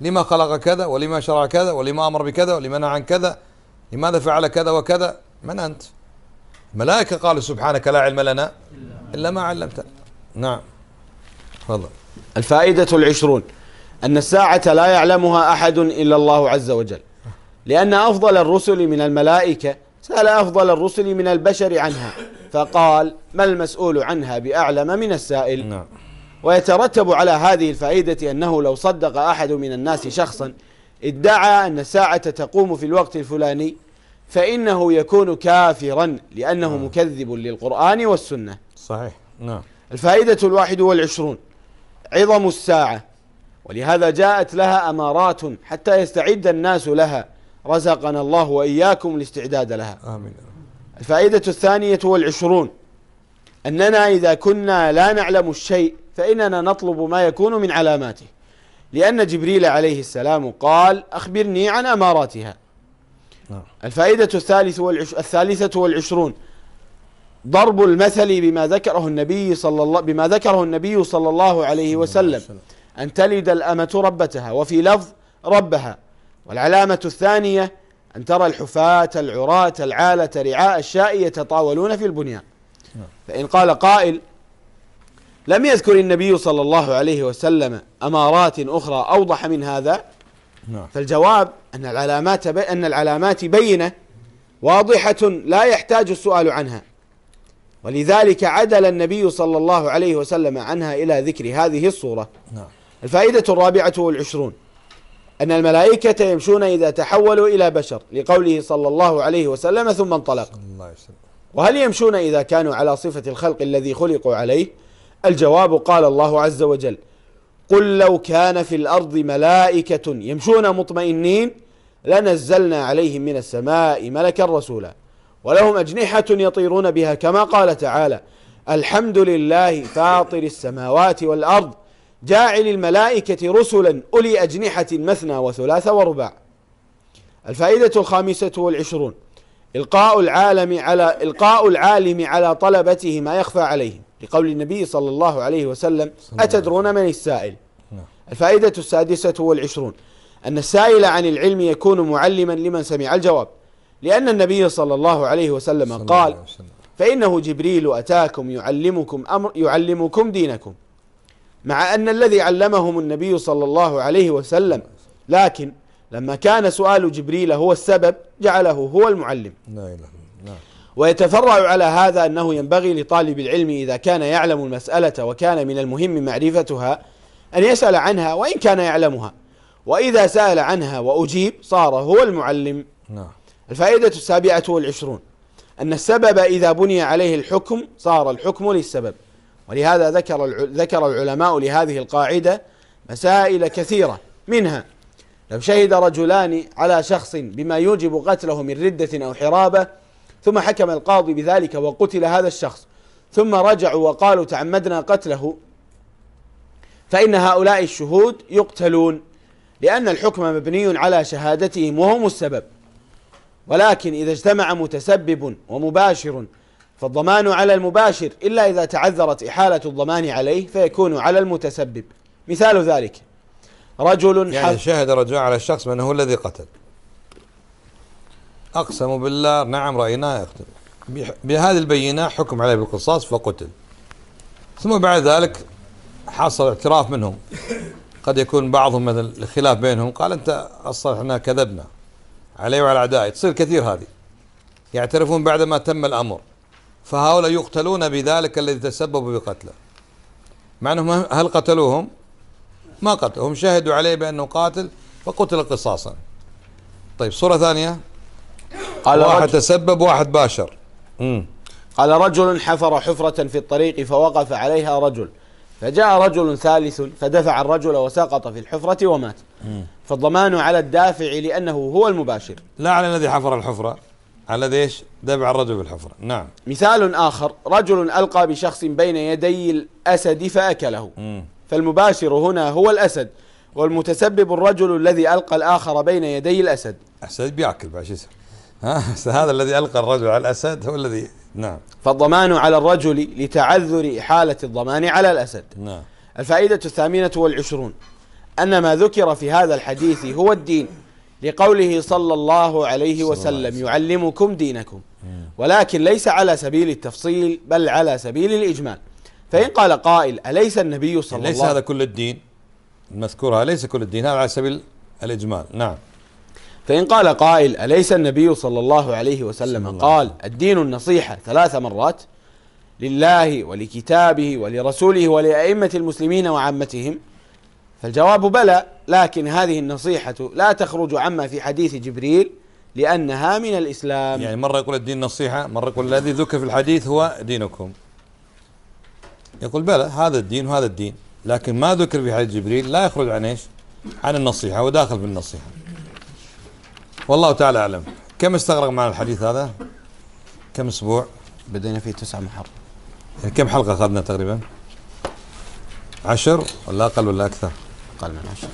لما خلق كذا ولما شرع كذا ولما أمر بكذا ولما نهى عن كذا لماذا فعل كذا وكذا من أنت الملائكة قالوا سبحانك لا علم لنا إلا ما علمتنا نعم تفضل الفائدة العشرون أن الساعة لا يعلمها أحد إلا الله عز وجل لأن أفضل الرسل من الملائكة سأل أفضل الرسل من البشر عنها فقال ما المسؤول عنها بأعلم من السائل نعم ويترتب على هذه الفائدة أنه لو صدق أحد من الناس شخصا ادعى أن الساعة تقوم في الوقت الفلاني فإنه يكون كافرا لأنه نعم. مكذب للقرآن والسنة صحيح نعم الفائدة الواحد والعشرون عظم الساعة ولهذا جاءت لها أمارات حتى يستعد الناس لها رزقنا الله وإياكم الاستعداد لها آمين الفائدة الثانية والعشرون أننا إذا كنا لا نعلم الشيء فإننا نطلب ما يكون من علاماته لأن جبريل عليه السلام قال أخبرني عن أماراتها نعم. الفائدة الثالث والعش... الثالثة والعشرون ضرب المثل بما ذكره النبي صلى الله بما ذكره النبي صلى الله عليه وسلم أن تلد الأمة ربتها وفي لفظ ربها والعلامة الثانية أن ترى الحفاة العراة العالة رعاء الشاء يتطاولون في البنيان فإن قال قائل لم يذكر النبي صلى الله عليه وسلم أمارات أخرى أوضح من هذا نعم. فالجواب أن العلامات أن العلامات بينة واضحة لا يحتاج السؤال عنها ولذلك عدل النبي صلى الله عليه وسلم عنها إلى ذكر هذه الصورة نعم. الفائدة الرابعة والعشرون أن الملائكة يمشون إذا تحولوا إلى بشر لقوله صلى الله عليه وسلم ثم انطلق الله وهل يمشون إذا كانوا على صفة الخلق الذي خلقوا عليه الجواب قال الله عز وجل قل لو كان في الأرض ملائكة يمشون مطمئنين لنزلنا عليهم من السماء ملكا رسولا ولهم أجنحة يطيرون بها كما قال تعالى الحمد لله فاطر السماوات والأرض جاعل الملائكة رسلا أولي أجنحة مثنى وثلاث ورباع الفائدة الخامسة والعشرون إلقاء العالم على إلقاء العالم على طلبته ما يخفى عليهم لقول النبي صلى الله عليه وسلم أتدرون من السائل نعم. الفائدة السادسة والعشرون أن السائل عن العلم يكون معلما لمن سمع الجواب لأن النبي صلى الله عليه وسلم قال فإنه جبريل أتاكم يعلمكم أمر يعلمكم دينكم مع أن الذي علمهم النبي صلى الله عليه وسلم لكن لما كان سؤال جبريل هو السبب جعله هو المعلم لا إله نعم. ويتفرع على هذا أنه ينبغي لطالب العلم إذا كان يعلم المسألة وكان من المهم معرفتها أن يسأل عنها وإن كان يعلمها وإذا سأل عنها وأجيب صار هو المعلم نعم. الفائدة السابعة والعشرون أن السبب إذا بني عليه الحكم صار الحكم للسبب ولهذا ذكر ذكر العلماء لهذه القاعدة مسائل كثيرة منها لو شهد رجلان على شخص بما يوجب قتله من ردة أو حرابة ثم حكم القاضي بذلك وقتل هذا الشخص ثم رجعوا وقالوا تعمدنا قتله فإن هؤلاء الشهود يقتلون لأن الحكم مبني على شهادتهم وهم السبب ولكن إذا اجتمع متسبب ومباشر فالضمان على المباشر إلا إذا تعذرت إحالة الضمان عليه فيكون على المتسبب مثال ذلك رجل يعني شهد رجل على الشخص من هو الذي قتل أقسم بالله نعم رأيناه يقتل بهذه البينة حكم عليه بالقصاص فقتل ثم بعد ذلك حصل اعتراف منهم قد يكون بعضهم مثل الخلاف بينهم قال أنت أصلا احنا كذبنا عليه وعلى أعدائي تصير كثير هذه يعترفون بعد ما تم الأمر فهؤلاء يقتلون بذلك الذي تسببوا بقتله مع أنهم هل قتلوهم ما قتل هم شهدوا عليه بأنه قاتل فقتل قصاصا طيب صورة ثانية قال واحد رجل تسبب واحد باشر مم. قال رجل حفر حفرة في الطريق فوقف عليها رجل فجاء رجل ثالث فدفع الرجل وسقط في الحفرة ومات مم. فالضمان على الدافع لأنه هو المباشر لا على الذي حفر الحفرة على ايش؟ دفع الرجل في الحفرة نعم مثال آخر رجل ألقى بشخص بين يدي الأسد فأكله مم. فالمباشر هنا هو الأسد والمتسبب الرجل الذي ألقى الآخر بين يدي الأسد أسد بياكل بعد شو (laughs) هذا الذي ألقى الرجل على الأسد هو الذي نعم فالضمان على الرجل لتعذر إحالة الضمان على الأسد نعم الفائدة الثامنة والعشرون أن ما ذكر في هذا الحديث هو الدين لقوله صلى الله عليه وسلم يعلمكم دينكم ولكن ليس على سبيل التفصيل بل على سبيل الإجمال فإن قال قائل أليس النبي صلى الله عليه وسلم ليس هذا كل الدين المذكورها ليس كل الدين هذا على سبيل الإجمال نعم فإن قال قائل أليس النبي صلى الله عليه وسلم الله. قال الدين النصيحة ثلاث مرات لله ولكتابه ولرسوله ولأئمة المسلمين وعامتهم فالجواب بلى لكن هذه النصيحة لا تخرج عما في حديث جبريل لأنها من الإسلام يعني مرة يقول الدين نصيحة مرة يقول الذي ذكر في الحديث هو دينكم يقول بلى هذا الدين وهذا الدين لكن ما ذكر في حديث جبريل لا يخرج عن ايش؟ عن النصيحة وداخل في النصيحة والله تعالى أعلم كم استغرق معنا الحديث هذا؟ كم أسبوع؟ بدينا فيه تسعة محر يعني كم حلقة أخذنا تقريبا؟ عشر ولا أقل ولا أكثر؟ أقل من عشر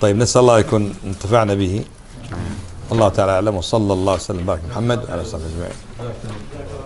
طيب نسأل الله يكون انتفعنا به الله تعالى أعلم وصلى الله وسلم وبارك محمد على آله أجمعين